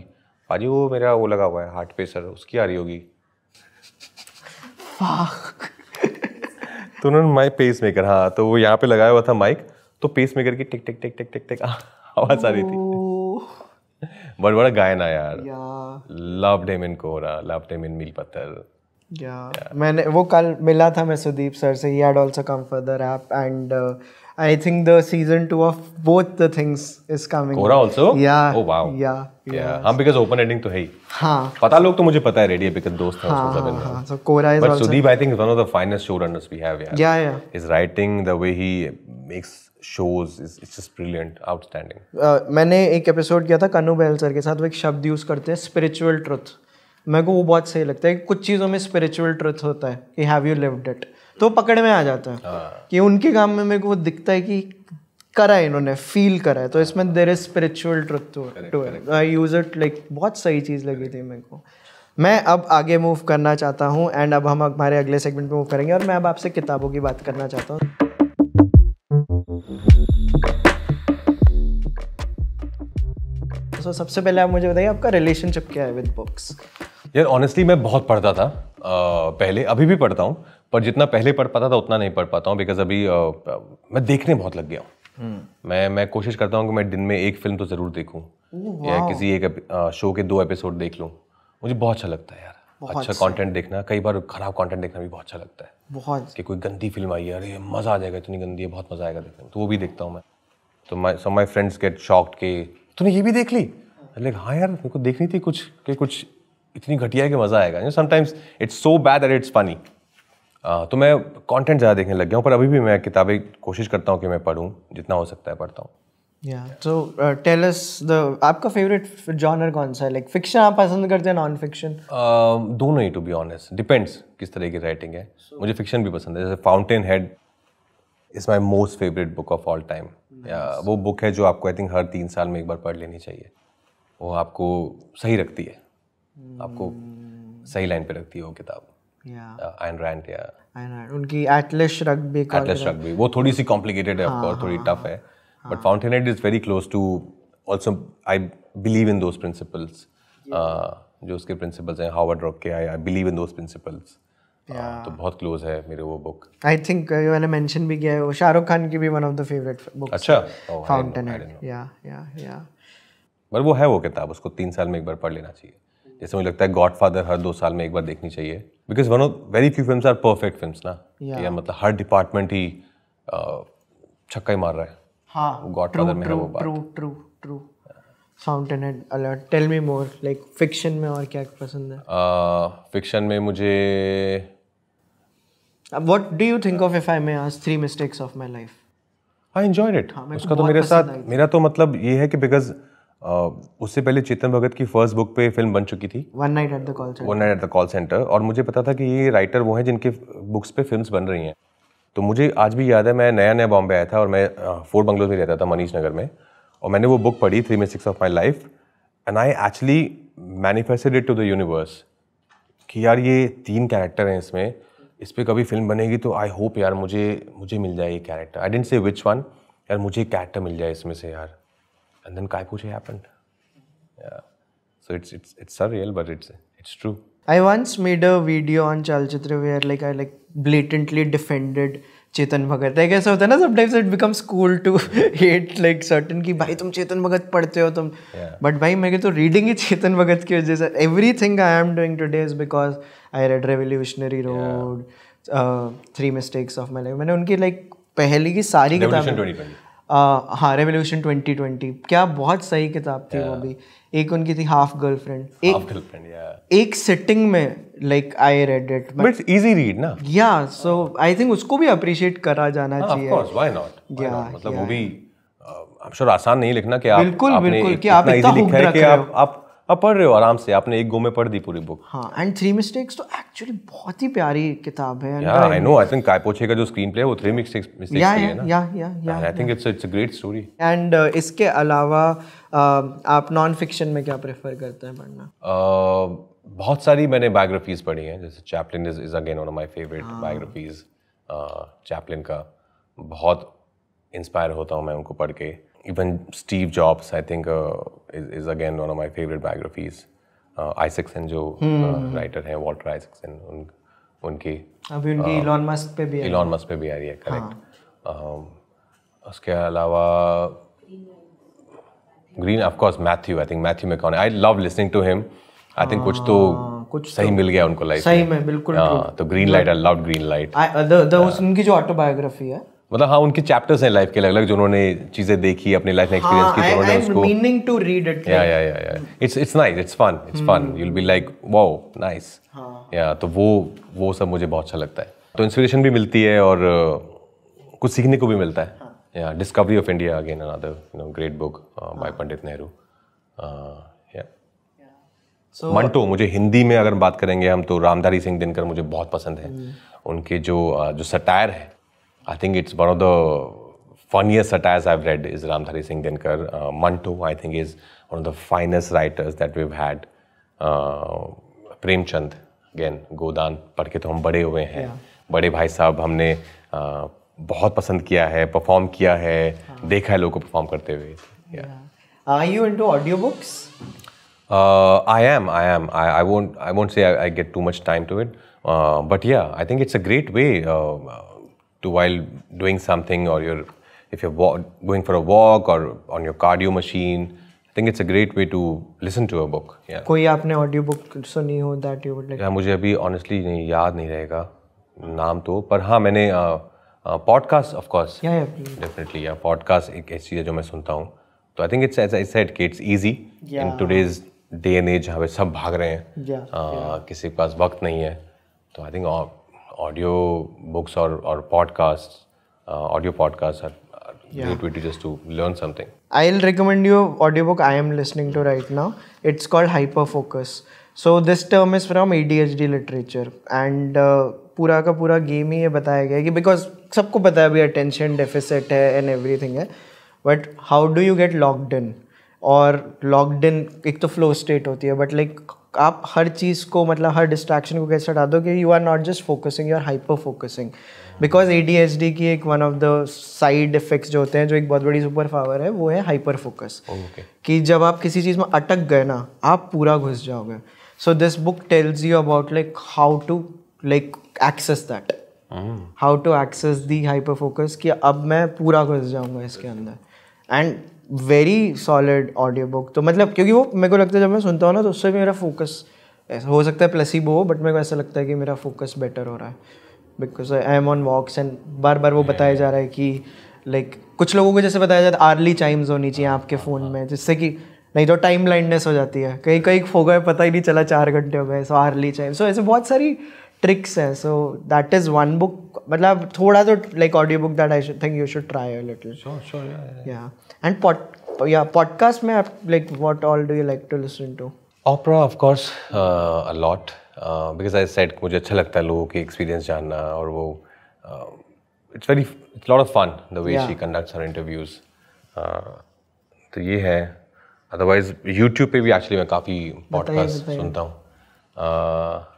पाजी वो मेरा वो लगा हुआ है हार्ट प्रेशर उसकी आ रही होगी तो उन्होंने माइक पेस मेकर हाँ तो वो यहाँ पे लगाया हुआ था माइक तो पेस मेकर की टिक टिक टिक टिक टिक टिक आवाज़ आ रही थी बड़ बड़ा गायन आया यार love them in Kohrra love them in Meel Patthar yeah मैंने वो कल मिला था मैं सुदीप सर से ही had also come further app rap and I think the season two of both the things is coming. Cora also? Yeah. Oh wow. Yeah. Yeah. yeah. हाँ because open ending तो है ही. हाँ. पता लोग तो मुझे पता है रेडी because दोस्त हैं उसमें सब हाँ. So Cora is But also. But Sudeep I think is one of the finest showrunners we have yeah. Yeah yeah. His writing, the way he makes shows is it's just brilliant, outstanding. Uh, मैंने एक episode किया था कन्नू बहल sir के साथ वो एक शब्द use करते हैं spiritual truth. मेरे को वो बहुत सही लगता है कुछ चीज़ों में स्पिरिचुअल ट्रुथ होता है कि हैव यू लिव्ड इट तो पकड़ में आ जाता है हाँ। कि उनके काम में मेरे को वो दिखता है कि करा है इन्होंने फील करा है तो इसमें there is spiritual truth to I use it like बहुत सही चीज़ लगी थी मेरे को मैं अब आगे मूव करना चाहता हूँ एंड अब हम हमारे अगले सेगमेंट में मूव करेंगे और मैं अब आपसे किताबों की बात करना चाहता हूँ सो so, सबसे पहले आप मुझे बताइए आपका रिलेशनशिप क्या है विद बुक्स यार ऑनेस्टली मैं बहुत पढ़ता था पहले अभी भी पढ़ता हूँ पर जितना पहले पढ़ पाता था उतना नहीं पढ़ पाता हूँ बिकॉज अभी मैं देखने बहुत लग गया हूँ हम्म। मैं मैं कोशिश करता हूँ कि मैं दिन में एक फिल्म तो ज़रूर देखूँ या किसी एक शो के दो एपिसोड देख लूँ मुझे बहुत अच्छा लगता है यार अच्छा कंटेंट अच्छा। देखना कई बार खराब कंटेंट देखना भी बहुत अच्छा लगता है बहुत कि कोई गंदी फिल्म आई है अरे मज़ा आ जाएगा इतनी गंदी है बहुत मज़ा आएगा देखने में तो वो भी देखता हूँ मैं तो my so my friends get shocked के तूने ये भी देख ली लाइक हाँ यार मेरे को देखनी थी कुछ कि कुछ इतनी घटिया है कि मज़ा आएगा sometimes it's so bad that it's funny तो मैं कंटेंट ज़्यादा देखने लग गया हूँ पर अभी भी मैं किताबें कोशिश करता हूँ कि मैं पढ़ूँ जितना हो सकता है पढ़ता हूँ या तो टेल अस द आपका फेवरेट जॉनर कौन सा है लाइक फिक्शन आप पसंद करते हैं नॉन फिक्शन दोनों ही टू बी ऑनेस्ट डिपेंड्स किस तरह की राइटिंग है so, मुझे फिक्शन भी पसंद है जैसे fountainhead is my most favourite book of all time वो बुक है जो आपको आई थिंक हर तीन साल में एक बार पढ़ लेनी चाहिए वो आपको सही रखती है आपको hmm. सही लाइन पे रखती है वो किताब आयन uh, या उनकी एटलस रग्बी एटलस रग्बी वो थोड़ी सी कॉम्प्लिकेटेड है थोड़ी टफ हाँ, हाँ, है but fountainhead is very close to also I believe in those principles जो उसके प्रिंसिपल्स हैं रॉक के I I believe in those principles तो बहुत क्लोज है मेरे वो बुक आई थिंक मेंशन भी किया है वो शाहरुख खान की भी one of the favourite book अच्छा फाउंटेन हेड या या या वो है वो किताब उसको तीन साल में एक बार पढ़ लेना चाहिए जैसे मुझे लगता है गॉड फादर हर दो साल में एक बार देखनी चाहिए because one of very few film are perfect film ना या मतलब हर डिपार्टमेंट ही छक्का ही मार रहा है हाँ गॉड फादर में वो बात true true fountainhead alright tell me more like fiction में और क्या पसंद है फिक्शन में मुझे do you think of if I may three mistakes of life I it उसका तो मेरे साथ मेरा तो मतलब ये है कि बिकॉज उससे पहले चेतन भगत की फर्स्ट बुक पे फिल्म बन चुकी थी one night at the call centre one night at the call centre और मुझे पता था कि ये राइटर वो हैं जिनके बुक्स पे फिल्म्स बन रही हैं तो मुझे आज भी याद है मैं नया नया बॉम्बे आया था और मैं फोर्ट बंगलोर में रहता था मनीष नगर में और मैंने वो बुक पढ़ी थ्री में six of my life and I actually manifested to the universe कि यार ये तीन कैरेक्टर हैं इसमें इस पर कभी फिल्म बनेगी तो आई होप यार मुझे मुझे मिल जाए ये character I didn't say which one यार मुझे कैरेक्टर मिल जाए इसमें से यार and then Kaipuche happened. Yeah. So it's it's it's surreal, but it's it's true. I once made a video on Chalchitra where like I like blatantly defended चेतन भगत है कैसा होता है ना sometimes it becomes cool to hate like certain कि भाई तुम चेतन भगत पढ़ते हो तुम बट भाई मेरे तो रीडिंग ही चेतन भगत की वजह से everything I am doing today is because I read revolutionary road three mistakes of my life मैंने उनकी लाइक like, पहले की सारी किताबें हाँ रेवोल्यूशन ट्वेंटी क्या बहुत सही किताब थी yeah. वो भी एक उनकी थी हाफ गर्लफ्रेंड एक गर्लफ्रेंड एक सेटिंग में like I read it but easy read ना या सो आई थिंक उसको भी अप्रिशिएट करा जाना ah, चाहिए ऑफ कोर्स व्हाई नॉट या मतलब yeah. वो भी आई एम श्योर आसान नहीं लिखना कि आप बिल्कुल बिल्कुल कि आप इतना हुक रख रहे हो आप अब पढ़ रहे हो आराम से आपने एक गो में पढ़ दी पूरी बुक हाँ एंड थ्री मिस्टेक्स तो एक्चुअली बहुत ही प्यारी किताब है आई नो आई थिंक कायपोछे का जो स्क्रीन प्ले वो थ्री मिस्टेक्स मिस्टेक्स है ना या या या आई think it's it's a great story and इसके अलावा um, आप नॉन फिक्शन में क्या प्रेफर करते हैं पढ़ना uh, बहुत सारी मैंने बायोग्राफीज पढ़ी हैं जैसे Chaplin is is again one of my favourite biographies Chaplin का बहुत इंस्पायर होता हूँ मैं उनको पढ़ के even Steve Jobs, I think, uh, is, is, again one of my favorite biographies. Uh, Isaacson, जो writer हैं Walter Isaacson, उन उनकी अभी उनकी Elon Musk पे भी Elon Musk पे भी आ रही है करेक्ट उसके अलावा Green, of course, Matthew. I think Matthew McConaughey. I love listening to him. I think कुछ तो कुछ सही मिल गया उनको लाइफ सही में बिल्कुल तो green light I love green light उनकी जो ऑटोबायोग्राफी है मतलब हाँ उनके चैप्टर्स हैं लाइफ के अलग अलग जो उन्होंने चीजें देखी अपने लाइफ में एक्सपीरियंस की तो उन्होंने उसको meaning to read it yeah yeah yeah it's it's nice it's fun it's fun you will be like wow nice yeah तो वो वो सब मुझे बहुत अच्छा लगता है तो इंस्पिरेशन भी मिलती है और uh, कुछ सीखने को भी मिलता है या discovery of India again another you know great book by Pandit Nehru So, Manto मुझे हिंदी में अगर बात करेंगे हम तो रामधारी सिंह दिनकर मुझे बहुत पसंद है hmm. उनके जो uh, जो सटायर है I think it's one of the funniest satires I've read is Ramthari Singh Dinkar. Uh, Mantu, I think, is one of the finest writers that we've had. Uh, Premchand, again, Godan, padke to hum bade hue hain. Yeah. Bade bhai sahab, humne uh, bahut pasand kiya hai, perform kiya hai, dekha hai logo perform karte hue. Are you into audiobooks? Uh, I am, I am. I, won't, I won't say I, get too much time to it. Uh, but yeah, I think it's a great way uh, to while doing something or you're, if you're going for a walk or on your cardio machine. I think it's a great way to listen to a book. Yeah. koi aapne audio book suni ho that you would like? yeah mujhe abhi honestly nahi yaad नहीं याद नहीं रहेगा नाम तो पर हाँ मैंने podcast yeah course definitely yeah podcast एक ऐसी चीज़ hai jo main sunta hu तो I think it's as I said कि it's easy in today's day and as जहाँ पे सब भाग रहे हैं yeah, uh, yeah. किसी के पास वक्त नहीं है तो आई थिंक ऑडियो बुक्स और और podcast audio podcast are great way to just to learn something I will recommend you audio book I am listening to right now it's called hyperfocus so this term is from a literature and पूरा का पूरा game ही ये बताया गया है कि because सबको पता है अभी अटेंशन डेफिसिट है एंड एवरी थिंग है but how do you get locked in और लॉकड इन एक तो फ्लो स्टेट होती है बट लाइक आप हर चीज़ को मतलब हर डिस्ट्रैक्शन को कैसे हटा दोगे you are not just focusing you are hyperfocusing because A D H D की एक one of the side effects जो होते हैं जो एक बहुत बड़ी सुपर पावर है वो है हाइपर फोकस okay. कि जब आप किसी चीज़ में अटक गए ना आप पूरा घुस जाओगे so this book tells you about like how to like access that how to access the hyperfocus कि अब मैं पूरा घुस जाऊँगा इसके अंदर and very solid audio book तो मतलब क्योंकि वो मेरे को लगता है जब मैं सुनता हूँ ना तो उससे भी मेरा फोकस ऐसा हो सकता है प्लसीबो हो बट मेरे को ऐसा लगता है कि मेरा फोकस बेटर हो रहा है because I am on walks and बार बार वो बताया जा रहा है कि लाइक like, कुछ लोगों को जैसे बताया जाता है आर्ली टाइम्स होनी चाहिए आपके फ़ोन में जिससे कि नहीं तो टाइम ब्लाइंडनेस हो जाती है कहीं कहीं फोगा पता ही नहीं चला चार घंटे हो गए सो आर्ली टाइम सो ऐसे बहुत सारी ट्रिक्स है so that is one book मतलब थोड़ा तो like audio book that I should think you should try little yeah and pod yeah podcast में like what all do you like to listen to Oprah of course a lot because I said मुझे अच्छा लगता है लोगों के experience जानना और वो it's very it's lot of fun the way she conducts her interviews तो ये है अदरवाइज यूट्यूब पे भी एक्चुअली मैं काफ़ी पॉडकास्ट सुनता हूँ uh,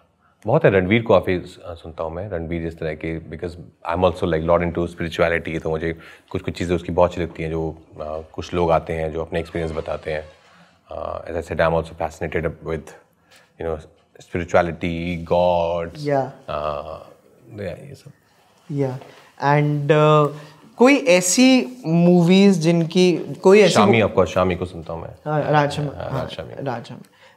बहुत है रणवीर को काफ़ी सुनता हूँ मैं रणवीर इस तरह के because I am also like lured into spirituality तो मुझे कुछ कुछ चीज़ें उसकी बहुत अच्छी लगती हैं जो आ, कुछ लोग आते हैं जो अपने एक्सपीरियंस बताते हैं as I said I am also fascinated with you know spirituality god ये सब या एंड uh, कोई ऐसी मूवीज जिनकी कोई ऐसी शामी आपको शामी को सुनता हूँ मैं हाँ, राज शामी हाँ,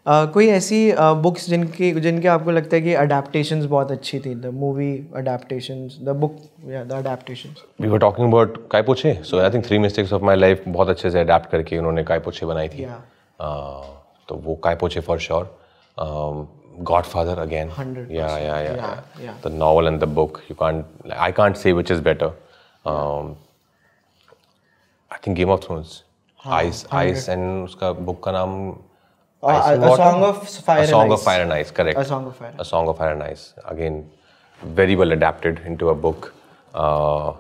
Uh, कोई ऐसी बुक्स uh, जिनकी जिनके आपको लगता है कि अडेप्टशन बहुत अच्छी थी the movie adaptation the book या the adaptations we were talking about काय कायपोचे सो I think three mistakes of my life बहुत अच्छे से अडेप्ट करके उन्होंने काय कायपोचे बनाई थी yeah. uh, तो वो काय कायपोचे for sure God father again the novel and the book you can't I can't book. Which is better I think game of thrones ice ice and उसका बुक का नाम a, a Song of Fire a and Song Ice. of Fire and Ice, correct. A Song of Fire. A Song of Fire and Ice. Again, very well adapted into a book. Uh,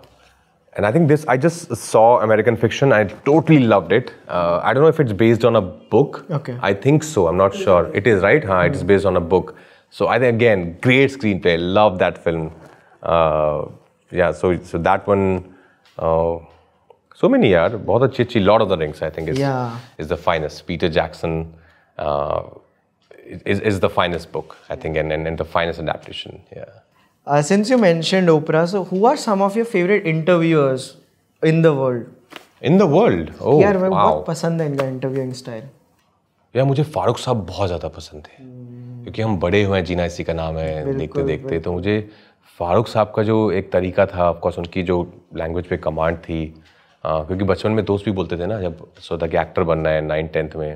and I think this, I just saw American Fiction. I totally loved it. Uh, I don't know if it's based on a book. Okay. I think so. I'm not sure. It is, right? Huh? It is based on a book. So I think, again, great screenplay. Love that film. Uh, yeah, so, so that one. Uh, so many, yeah. Bahut achhi, Lord of the Rings, I think, is, yeah. is the finest. Peter Jackson. is, is the finest book, I think, and, and, and the finest adaptation. Yeah. Uh, since you mentioned Oprah, so who are some of your favorite interviewers in the world? In in the world यार मैं बहुत पसंद है इनका interviewing style. यार मुझे फारूक साहब बहुत ज़्यादा पसंद है क्योंकि हम बड़े हुए हैं जीना इसी का नाम है देखते देखते तो मुझे फारूक साहब का जो एक तरीका था ऑफकोर्स उनकी जो लैंग्वेज पे कमांड थी आ, क्योंकि बचपन में दोस्त भी बोलते थे ना जब सोचा कि एक्टर बनना है नाइन टेंथ में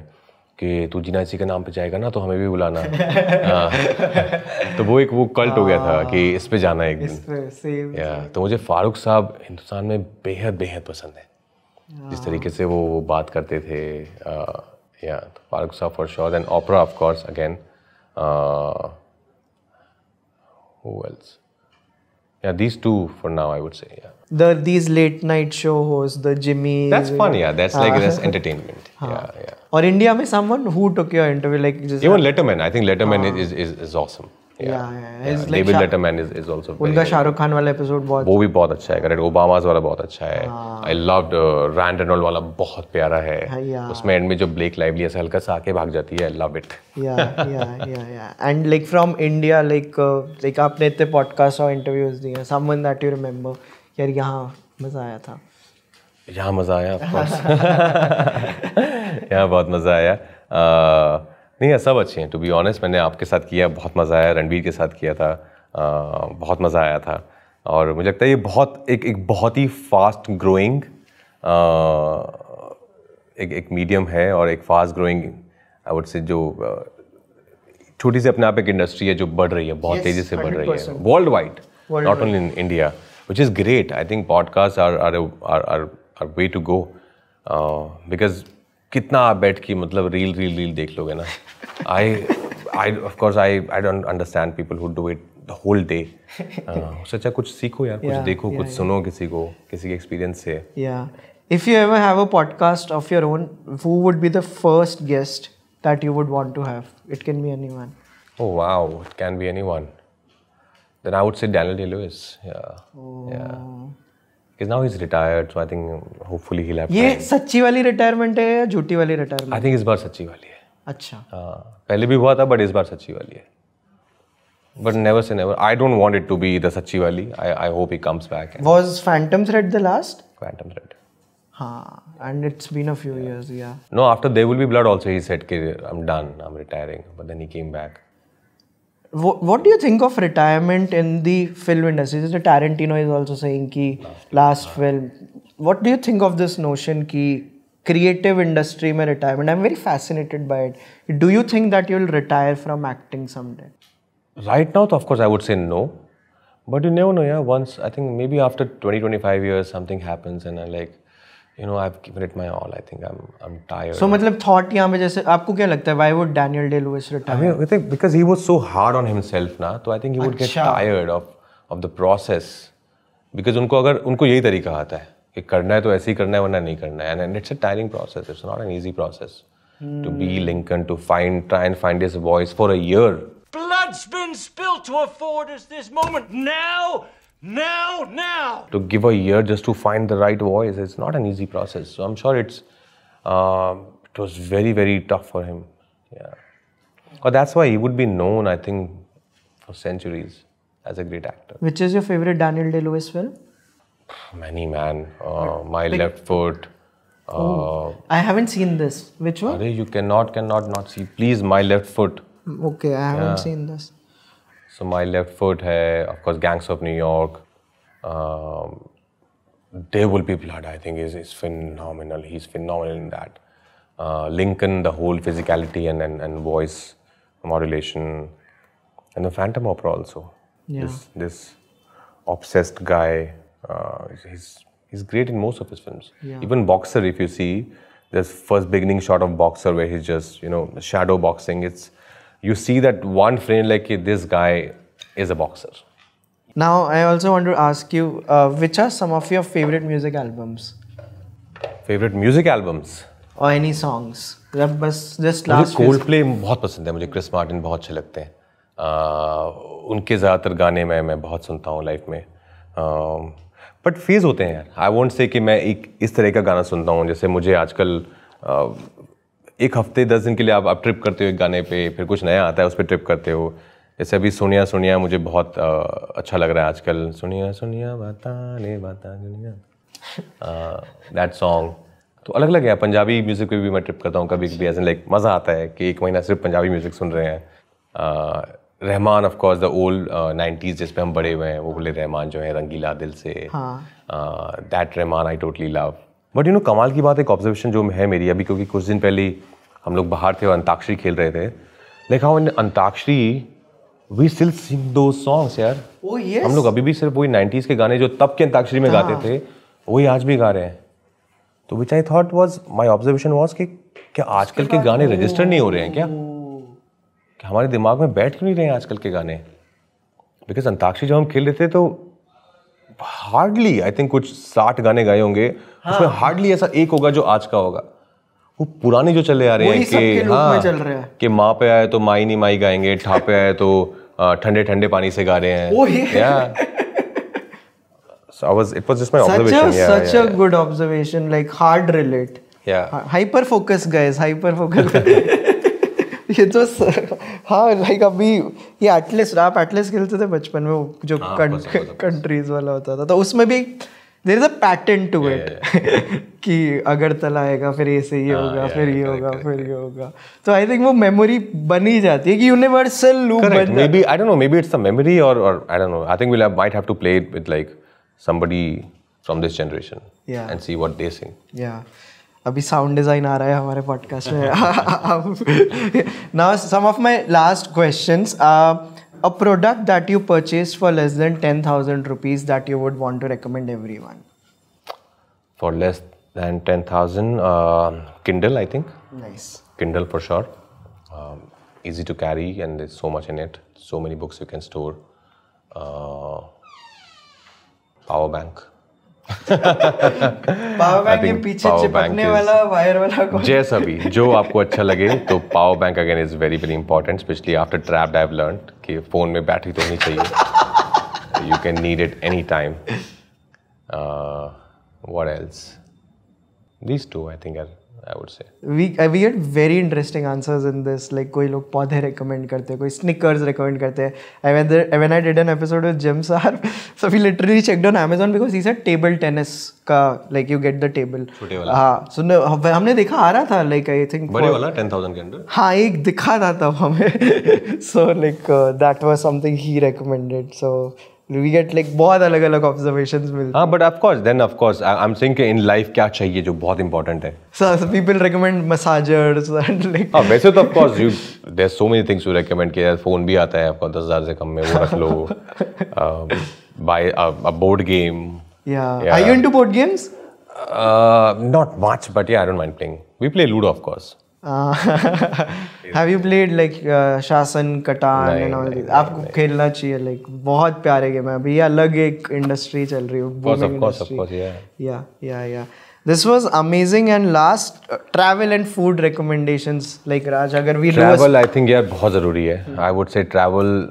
कि तू जीना इसी के नाम पे जाएगा ना तो हमें भी बुलाना हाँ। तो वो एक वो कल्ट हो गया था कि हाँ। इस पे जाना एक दिन या तो मुझे फारूक साहब हिंदुस्तान में बेहद बेहद पसंद है जिस हाँ। तरीके से वो बात करते थे या तो Farooq sahab for sure and Oprah of course again who else yeah this two for now I would say yeah the these late night show hosts, the Jimmy. That's fun, yeah. That's like ah. that's entertainment. Ah. yeah, yeah. Or India, में someone who took your interview, like just even Letterman. I think Letterman ah. is, is is awesome. David Letterman is is also उनका शाहरुख खान वाला episode बहुत वो भी बहुत अच्छा है correct Obama's वाला बहुत अच्छा है आई लव्ड रैंड रेनोल्ड वाला बहुत प्यारा है हाँ, उसमें एंड में जो ब्लेक लाइवली ऐसा हल्का सा आके भाग जाती है I love it yeah yeah yeah and like from India like like आपने इतने पॉडकास्ट और इंटरव्यूज दिए समवन दैट यू रिमेंबर यार यहाँ मज़ा आया था यहाँ मज़ा आया यहाँ बहुत मज़ा आया नहीं यार सब अच्छे हैं टू बी ऑनेस्ट मैंने आपके साथ किया बहुत मज़ा आया रणवीर के साथ किया था बहुत मज़ा आया था और मुझे लगता है ये बहुत एक एक बहुत ही फास्ट ग्रोइंग एक एक मीडियम है और एक फास्ट ग्रोइंग आई वुड से जो छोटी सी अपने आप एक इंडस्ट्री है जो बढ़ रही है बहुत yes, तेज़ी से बढ़ रही है worldwide not only in India which is great. I think podcasts are are a, are, are, are way to go because कितना आप बैठ के मतलब रील रील रील देख लोगे ना I I of course I I don't understand people who do it the whole day उससे अच्छा कुछ सीखो यार कुछ देखो कुछ सुनो किसी को किसी के एक्सपीरियंस से yeah if you ever have a podcast of your own who would be the first guest that you would want to have it can be anyone oh wow it can be anyone then I would say Daniel Day Lewis. Yeah. Oh. Yeah. Because now he's retired, so I think hopefully he'll have. ये सच्ची वाली retirement है या झूठी वाली retirement? I think इस बार सच्ची वाली है. अच्छा. हाँ पहले भी हुआ था but इस बार सच्ची वाली है. But never say never. I don't want it to be the सच्ची वाली. I I hope he comes back. Was Phantom Thread the last? Phantom Thread. हाँ and it's been a few years yeah. No after There Will Be Blood also he said कि I'm done I'm retiring but then he came back what, do you think of retirement in the film industry? This Tarantino is also saying ki last film. What do you think of this notion ki creative industry mein retirement? I'm very fascinated by it. Do you think that you'll retire from acting someday? Right now, of course, I would say no. But you never know, yeah. Once I think maybe after 20, 25 years, something happens, and I like you know I given it my all I think I am I am tired so मतलब thought यहां पे जैसे आपको क्या लगता है why would Daniel Day Lewis retire I think because he was so hard on himself ना तो I think he would get tired of of the process because उनको अगर उनको यही तरीका आता है कि करना है तो ऐसे ही करना है वरना नहीं करना है and it's a tiring process it's not an easy process to be Lincoln to find try and find his voice for a year Blood's been spilled to afford us this moment. Now now, now! To give a year just to find the right voice, it's not an easy process. So I'm sure it's, uh, it was very, very tough for him. Yeah. Or that's why he would be known, I think, for centuries as a great actor. Which is your favorite Daniel Day Lewis film? Many, man. Uh, my Big. Left Foot. Uh, oh, I haven't seen this. Which one? Are, you cannot, cannot, not see. Please, My Left Foot. Okay, I haven't yeah. seen this. So so my left of course, Gangs of New York. Um, there Will Be Blood, I think, is, is phenomenal. He's phenomenal in that. Uh, Lincoln, the whole physicality and, and, and voice modulation. And the Phantom Opera also. Yeah. This, this obsessed guy, uh, he's, he's great in most of his films. Yeah. Even Boxer, if you see, this first beginning shot of Boxer where he's just, you know, shadow boxing, it's you see that one friend like hey, this guy is a boxer. Now I also want to ask you, uh, which are some of your favorite music albums? Favorite music albums? Or any songs? बस just last. मुझे Coldplay बहुत पसंद है मुझे Chris Martin बहुत अच्छे लगते हैं उनके ज़्यादातर गाने मैं मैं बहुत सुनता हूँ लाइफ में बट फेज़ होते हैं यार आई वॉन्ट से कि मैं एक इस तरह का गाना सुनता हूँ जैसे मुझे आजकल एक हफ्ते दस दिन के लिए आप आप ट्रिप करते हो एक गाने पे फिर कुछ नया आता है उस पर ट्रिप करते हो जैसे अभी सोनिया सोनिया मुझे बहुत आ, अच्छा लग रहा है आजकल सोनिया सोनिया बाता बाता दुनिया दैट सॉन्ग तो अलग अलग है पंजाबी म्यूज़िक पे भी मैं ट्रिप करता हूँ कभी कभी एज एन लाइक मज़ा आता है कि एक महीना सिर्फ पंजाबी म्यूज़िक सुन रहे हैं Rahman of course the old nineties जिस हम बड़े हुए हैं वो बोले रहमान जो है रंगीला दिल से दैट हाँ। Rahman I totally love but you know कमाल की बात एक ऑब्जर्वेशन जो है मेरी अभी क्योंकि कुछ दिन पहले हम लोग बाहर थे और अंताक्षरी खेल रहे थे देखा how antakshari we still sing दो सॉन्ग्स यार oh, yes. हम लोग अभी भी सिर्फ वही नाइन्टीज़ के गाने जो तब के अंताक्षरी में गाते हाँ। थे वही आज भी गा रहे हैं तो which I thought was my observation was कि क्या आजकल के गाने रजिस्टर नहीं हो रहे हैं क्या कि हमारे दिमाग में बैठ क्यों नहीं रहे हैं आजकल के गाने बिकॉज अंताक्षरी जब हम खेल रहे थे तो हार्डली आई थिंक कुछ साठ गाने गाए होंगे हाँ। उसमें हार्डली ऐसा एक होगा जो आज का होगा वो पुराने जो चले आ रहे हैं कि हाँ चल रहे हैं कि माँ पे आए तो माई नहीं माई गाएंगे ठा पे आए तो ठंडे ठंडे पानी से गा रहे हैं ये तो हाँ लाइक अभी ये एटलेस आप एटलेस खेलते थे बचपन में जो कंट्रीज हाँ, वाला होता था तो उसमें भी there is a pattern to it कि अगर तला आएगा फिर ऐसे ही हाँ, होगा फिर ये होगा फिर ये होगा तो आई थिंक वो मेमोरी बन ही जाती है कि यूनिवर्सल लूप बन जाता है maybe I don't know maybe it's a memory और और I don't know I think we might have to play it with like somebody from this generation and see what they say yeah अभी sound design आ रहा है हमारे podcast में now some of my last questions a product that you purchased for less than 10,000 rupees that you would want to recommend everyone? For less than 10,000, uh, Kindle, I think. Nice. Kindle for sure. Um, easy to carry, and there's so much in it. So many books you can store. Uh, power bank. Power bank के पीछे चिपकने वाला wire वाला कौन? जैसा भी जो आपको अच्छा लगे तो power bank again is very very important specially after trapped I have learn कि फ़ोन में बैटरी तो होनी चाहिए you can need it any time what else to I think are I would say we we get very interesting answers in this like कोई लोग पौधे recommend करते हैं कोई स्निकर्स रिकमेंड करते हैं when I did an episode with Jim Sarr so we literally check on Amazon because he said table tennis का like you get the table हाँ सो हमने देखा आ रहा था लाइक आई थिंक बड़े वाला 10000 के अंदर हाँ एक दिखा रहा था हमें so like that was something he recommended so we get like बहुत अलग अलग ऑब्जर्वेशन मिलते इन हाँ, लाइफ क्या चाहिए जो बहुत इंपॉर्टेंट है people recommend massagers and like वैसे तो of course you there so many things you recommend किया फोन भी आता है आपको 10000 से कम में वो रख लो buy a board game yeah are you into board games not much but yeah I don't mind playing we play ludo of course have you played like शासन कटान एंड ऑल दिस आपको नहीं, खेलना चाहिए लाइक like, बहुत प्यारे game है अभी अलग एक इंडस्ट्री चल रही है booming industry yeah yeah yeah this was amazing and last travel and food recommendations like राज अगर वी ट्रैवल आई थिंक यार बहुत ज़रूरी है आई वुड से ट्रैवल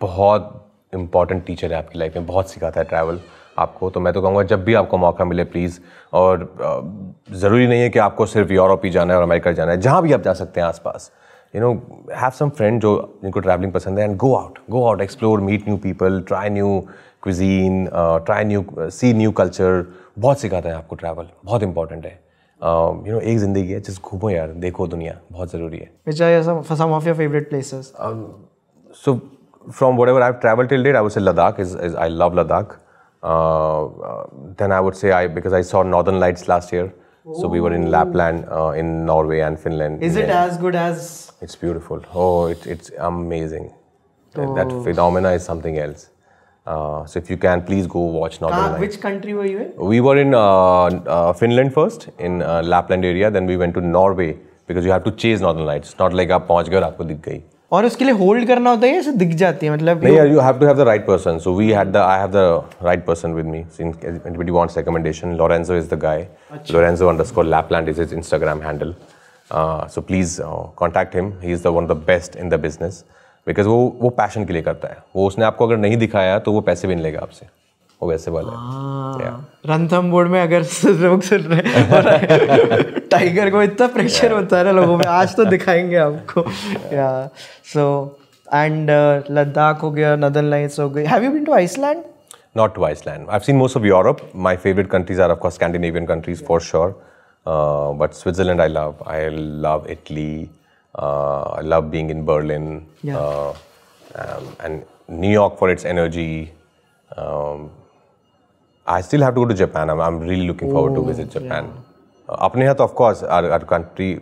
बहुत इंपॉर्टेंट टीचर है आपकी लाइफ में बहुत सिखाता है ट्रैवल आपको तो मैं तो कहूँगा जब भी आपको मौका मिले प्लीज़ और uh, ज़रूरी नहीं है कि आपको सिर्फ यूरोप ही जाना है और अमेरिका जाना है जहाँ भी आप जा सकते हैं आसपास you know have some friend जो जिनको ट्रैवलिंग पसंद है and go out go out explore meet new people try new cuisine try new see new culture बहुत सिखाता है आपको ट्रैवल बहुत इंपॉर्टेंट है यू नो एक ज़िंदगी है जिस घूमो यार देखो दुनिया बहुत ज़रूरी है some of your favourite places so from whatever I travel till date I say say Ladakh is is I love Ladakh then I would say I because I saw northern lights last year So we were in Lapland, uh, in Norway and Finland. Is it as good as? It's beautiful. Oh, it, it's amazing. Oh. That phenomena is something else. Uh, so if you can, please go watch Northern Lights. Which country were you in? We were in uh, uh Finland first, in uh, Lapland area. Then we went to Norway because you have to chase Northern Lights. It's not like a पहुंच गए और आपको और उसके लिए hold करना होता है ऐसे दिख जाती है मतलब नहीं you have to have the right person so we had the I have the right person with me since anybody wants recommendation Lorenzo is the guy Lorenzo underscore Lapland is his Instagram handle so please contact him he is the one of the best in the business because वो वो passion के लिए करता है वो उसने आपको अगर नहीं दिखाया तो वो पैसे भी नहीं लेगा आपसे वैसे वाला रणथम बोर्ड में अगर लोग सुन रहे टाइगर को इतना प्रेशर होता है ना लोगों में आज तो दिखाएंगे आपको या सो एंड लद्दाख हो गया नदर लाइन्स हो गई have you been to Iceland Not to Iceland. I've seen most of Europe. My favorite countries are, of course, Scandinavian countries for sure. Uh, but Switzerland, I love. I love Italy. Uh, I love being in Berlin. Yeah. Uh, um, and New York for its energy. Um, I still have to go to Japan. I'm, really looking forward to oh, visit Japan. Apne yeah. uh, of course, our, country.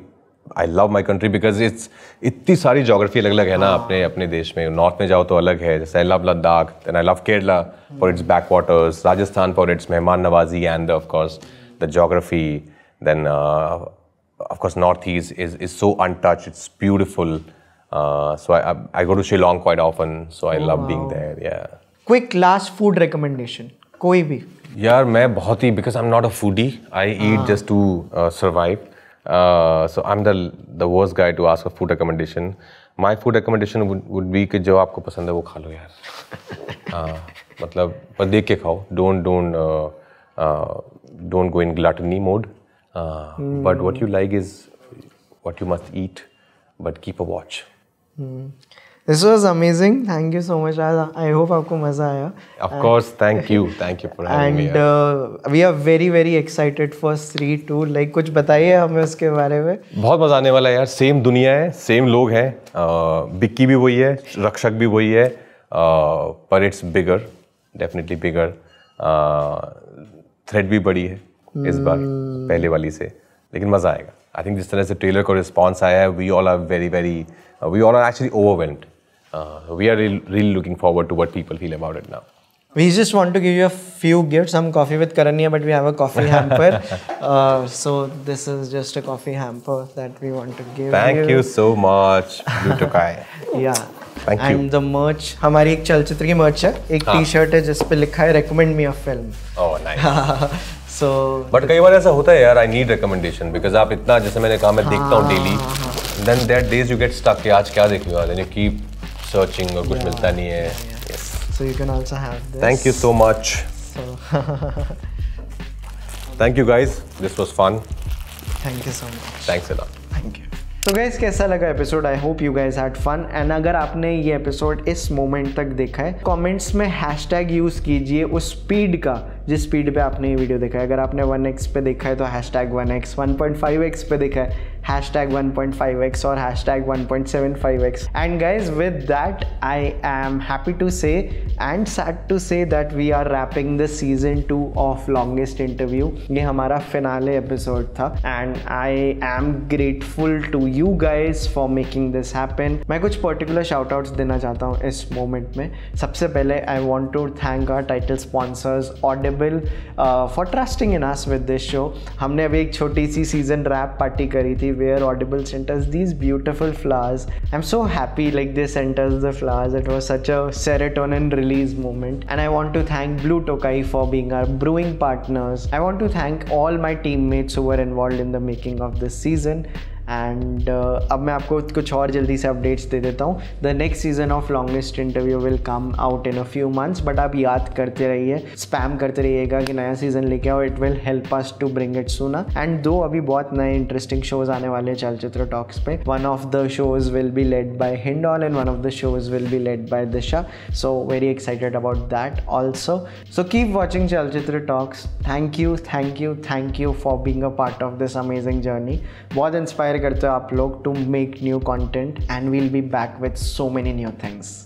I love my country because it's इतनी सारी geography अलग अलग है ना अपने अपने देश में north में जाओ तो अलग है जैसे I love Ladakh then I love Kerala mm. for its backwaters Rajasthan for its मेहमान नवाजी and of course the geography then uh, of course northeast is is so untouched it's beautiful uh, so I, I go to Sri Shillong quite often so I oh, love being there yeah quick last food recommendation कोई भी यार मैं बहुत ही because I am not a foodie I eat just to survive so I am the worse worst guy to ask food recommendation my food recommendation would be कि जो आपको पसंद है वो खा लो यार हाँ, मतलब पर देख के खाओ don't don't don't go in gluttony mode but what you like is what you must eat but keep a watch this was amazing thank you so much I hope आपको मजा आया of thank you thank you and we are very very excited for Stree two like कुछ बताइए हमें उसके बारे में बहुत मजा आने वाला है यार सेम दुनिया है सेम लोग हैं बिक्की uh, भी वही है रक्षक भी वही है uh, पर it's bigger definitely bigger thread भी बड़ी है इस बार hmm. पहले वाली से लेकिन मज़ा आएगा आई थिंक जिस तरह से ट्रेलर को रिस्पॉन्स आया है we all are very very we all are actually overwhelmed uh, we are really, really looking forward to what people feel about it now. We just want to give you a few gifts. Some coffee with Karaniya, but we have a coffee hamper. uh, so this is just a coffee hamper that we want to give Thank you, you so much, Lutokai. yeah. Thank and you. the merch, हमारी एक चलचित्र की merch है, एक हाँ. t-shirt है जिस पे लिखा है recommend me a film. Oh nice. so. But कई बार ऐसा होता है यार, I need recommendation because आप इतना जैसे मैंने कहा मैं देखता हूँ daily. Then that days you get stuck कि आज क्या देखने वाले, then you keep सर्चिंग और कुछ yeah, मिलता नहीं है yes so you can also have this thank you so much thank you guys this was fun thank you so much thanks a lot thank you तो guys कैसा लगा episode I hope you guys had fun and अगर आपने ये episode इस moment तक देखा है कमेंट्स में हैश टैग यूज़ कीजिए उस स्पीड का जिस स्पीड पे आपने ये वीडियो देखा है अगर आपने 1x पे देखा है तो hash tag one x one point five x पे देखा है hash tag one point five x और hash tag one point seven five x and guys with that I am happy to say and sad to say that we are wrapping the season two of longest interview ये हमारा finale episode था and I am grateful to you guys for making this happen मैं कुछ particular shout outs देना चाहता हूँ इस moment में सबसे पहले I want to thank our title sponsors Audible for trusting in us with this show हमने अभी एक छोटी सी सीजन रैप पार्टी करी थी Where audible sent us these beautiful flowers i'm so happy like they sent us the flowers it was such a serotonin release moment and i want to thank blue tokai for being our brewing partners i want to thank all my teammates who were involved in the making of this season and uh, अब मैं आपको कुछ और जल्दी से updates दे देता हूँ the next season of longest interview will come out in a few months but आप याद करते रहिए स्पैम करते रहिएगा कि नया सीजन लेके आओ it will help us to bring it सुना एंड दो अभी बहुत नए इंटरेस्टिंग शोज आने वाले हैं चलचित्र टॉक्स पे one of the shows will be led by Hindol and one of the shows will be led by Disha so very excited about that also so keep watching Chalchitra talks thank you thank you thank you for being a part of this amazing journey बहुत inspire share karte to make new content and we'll be back with so many new things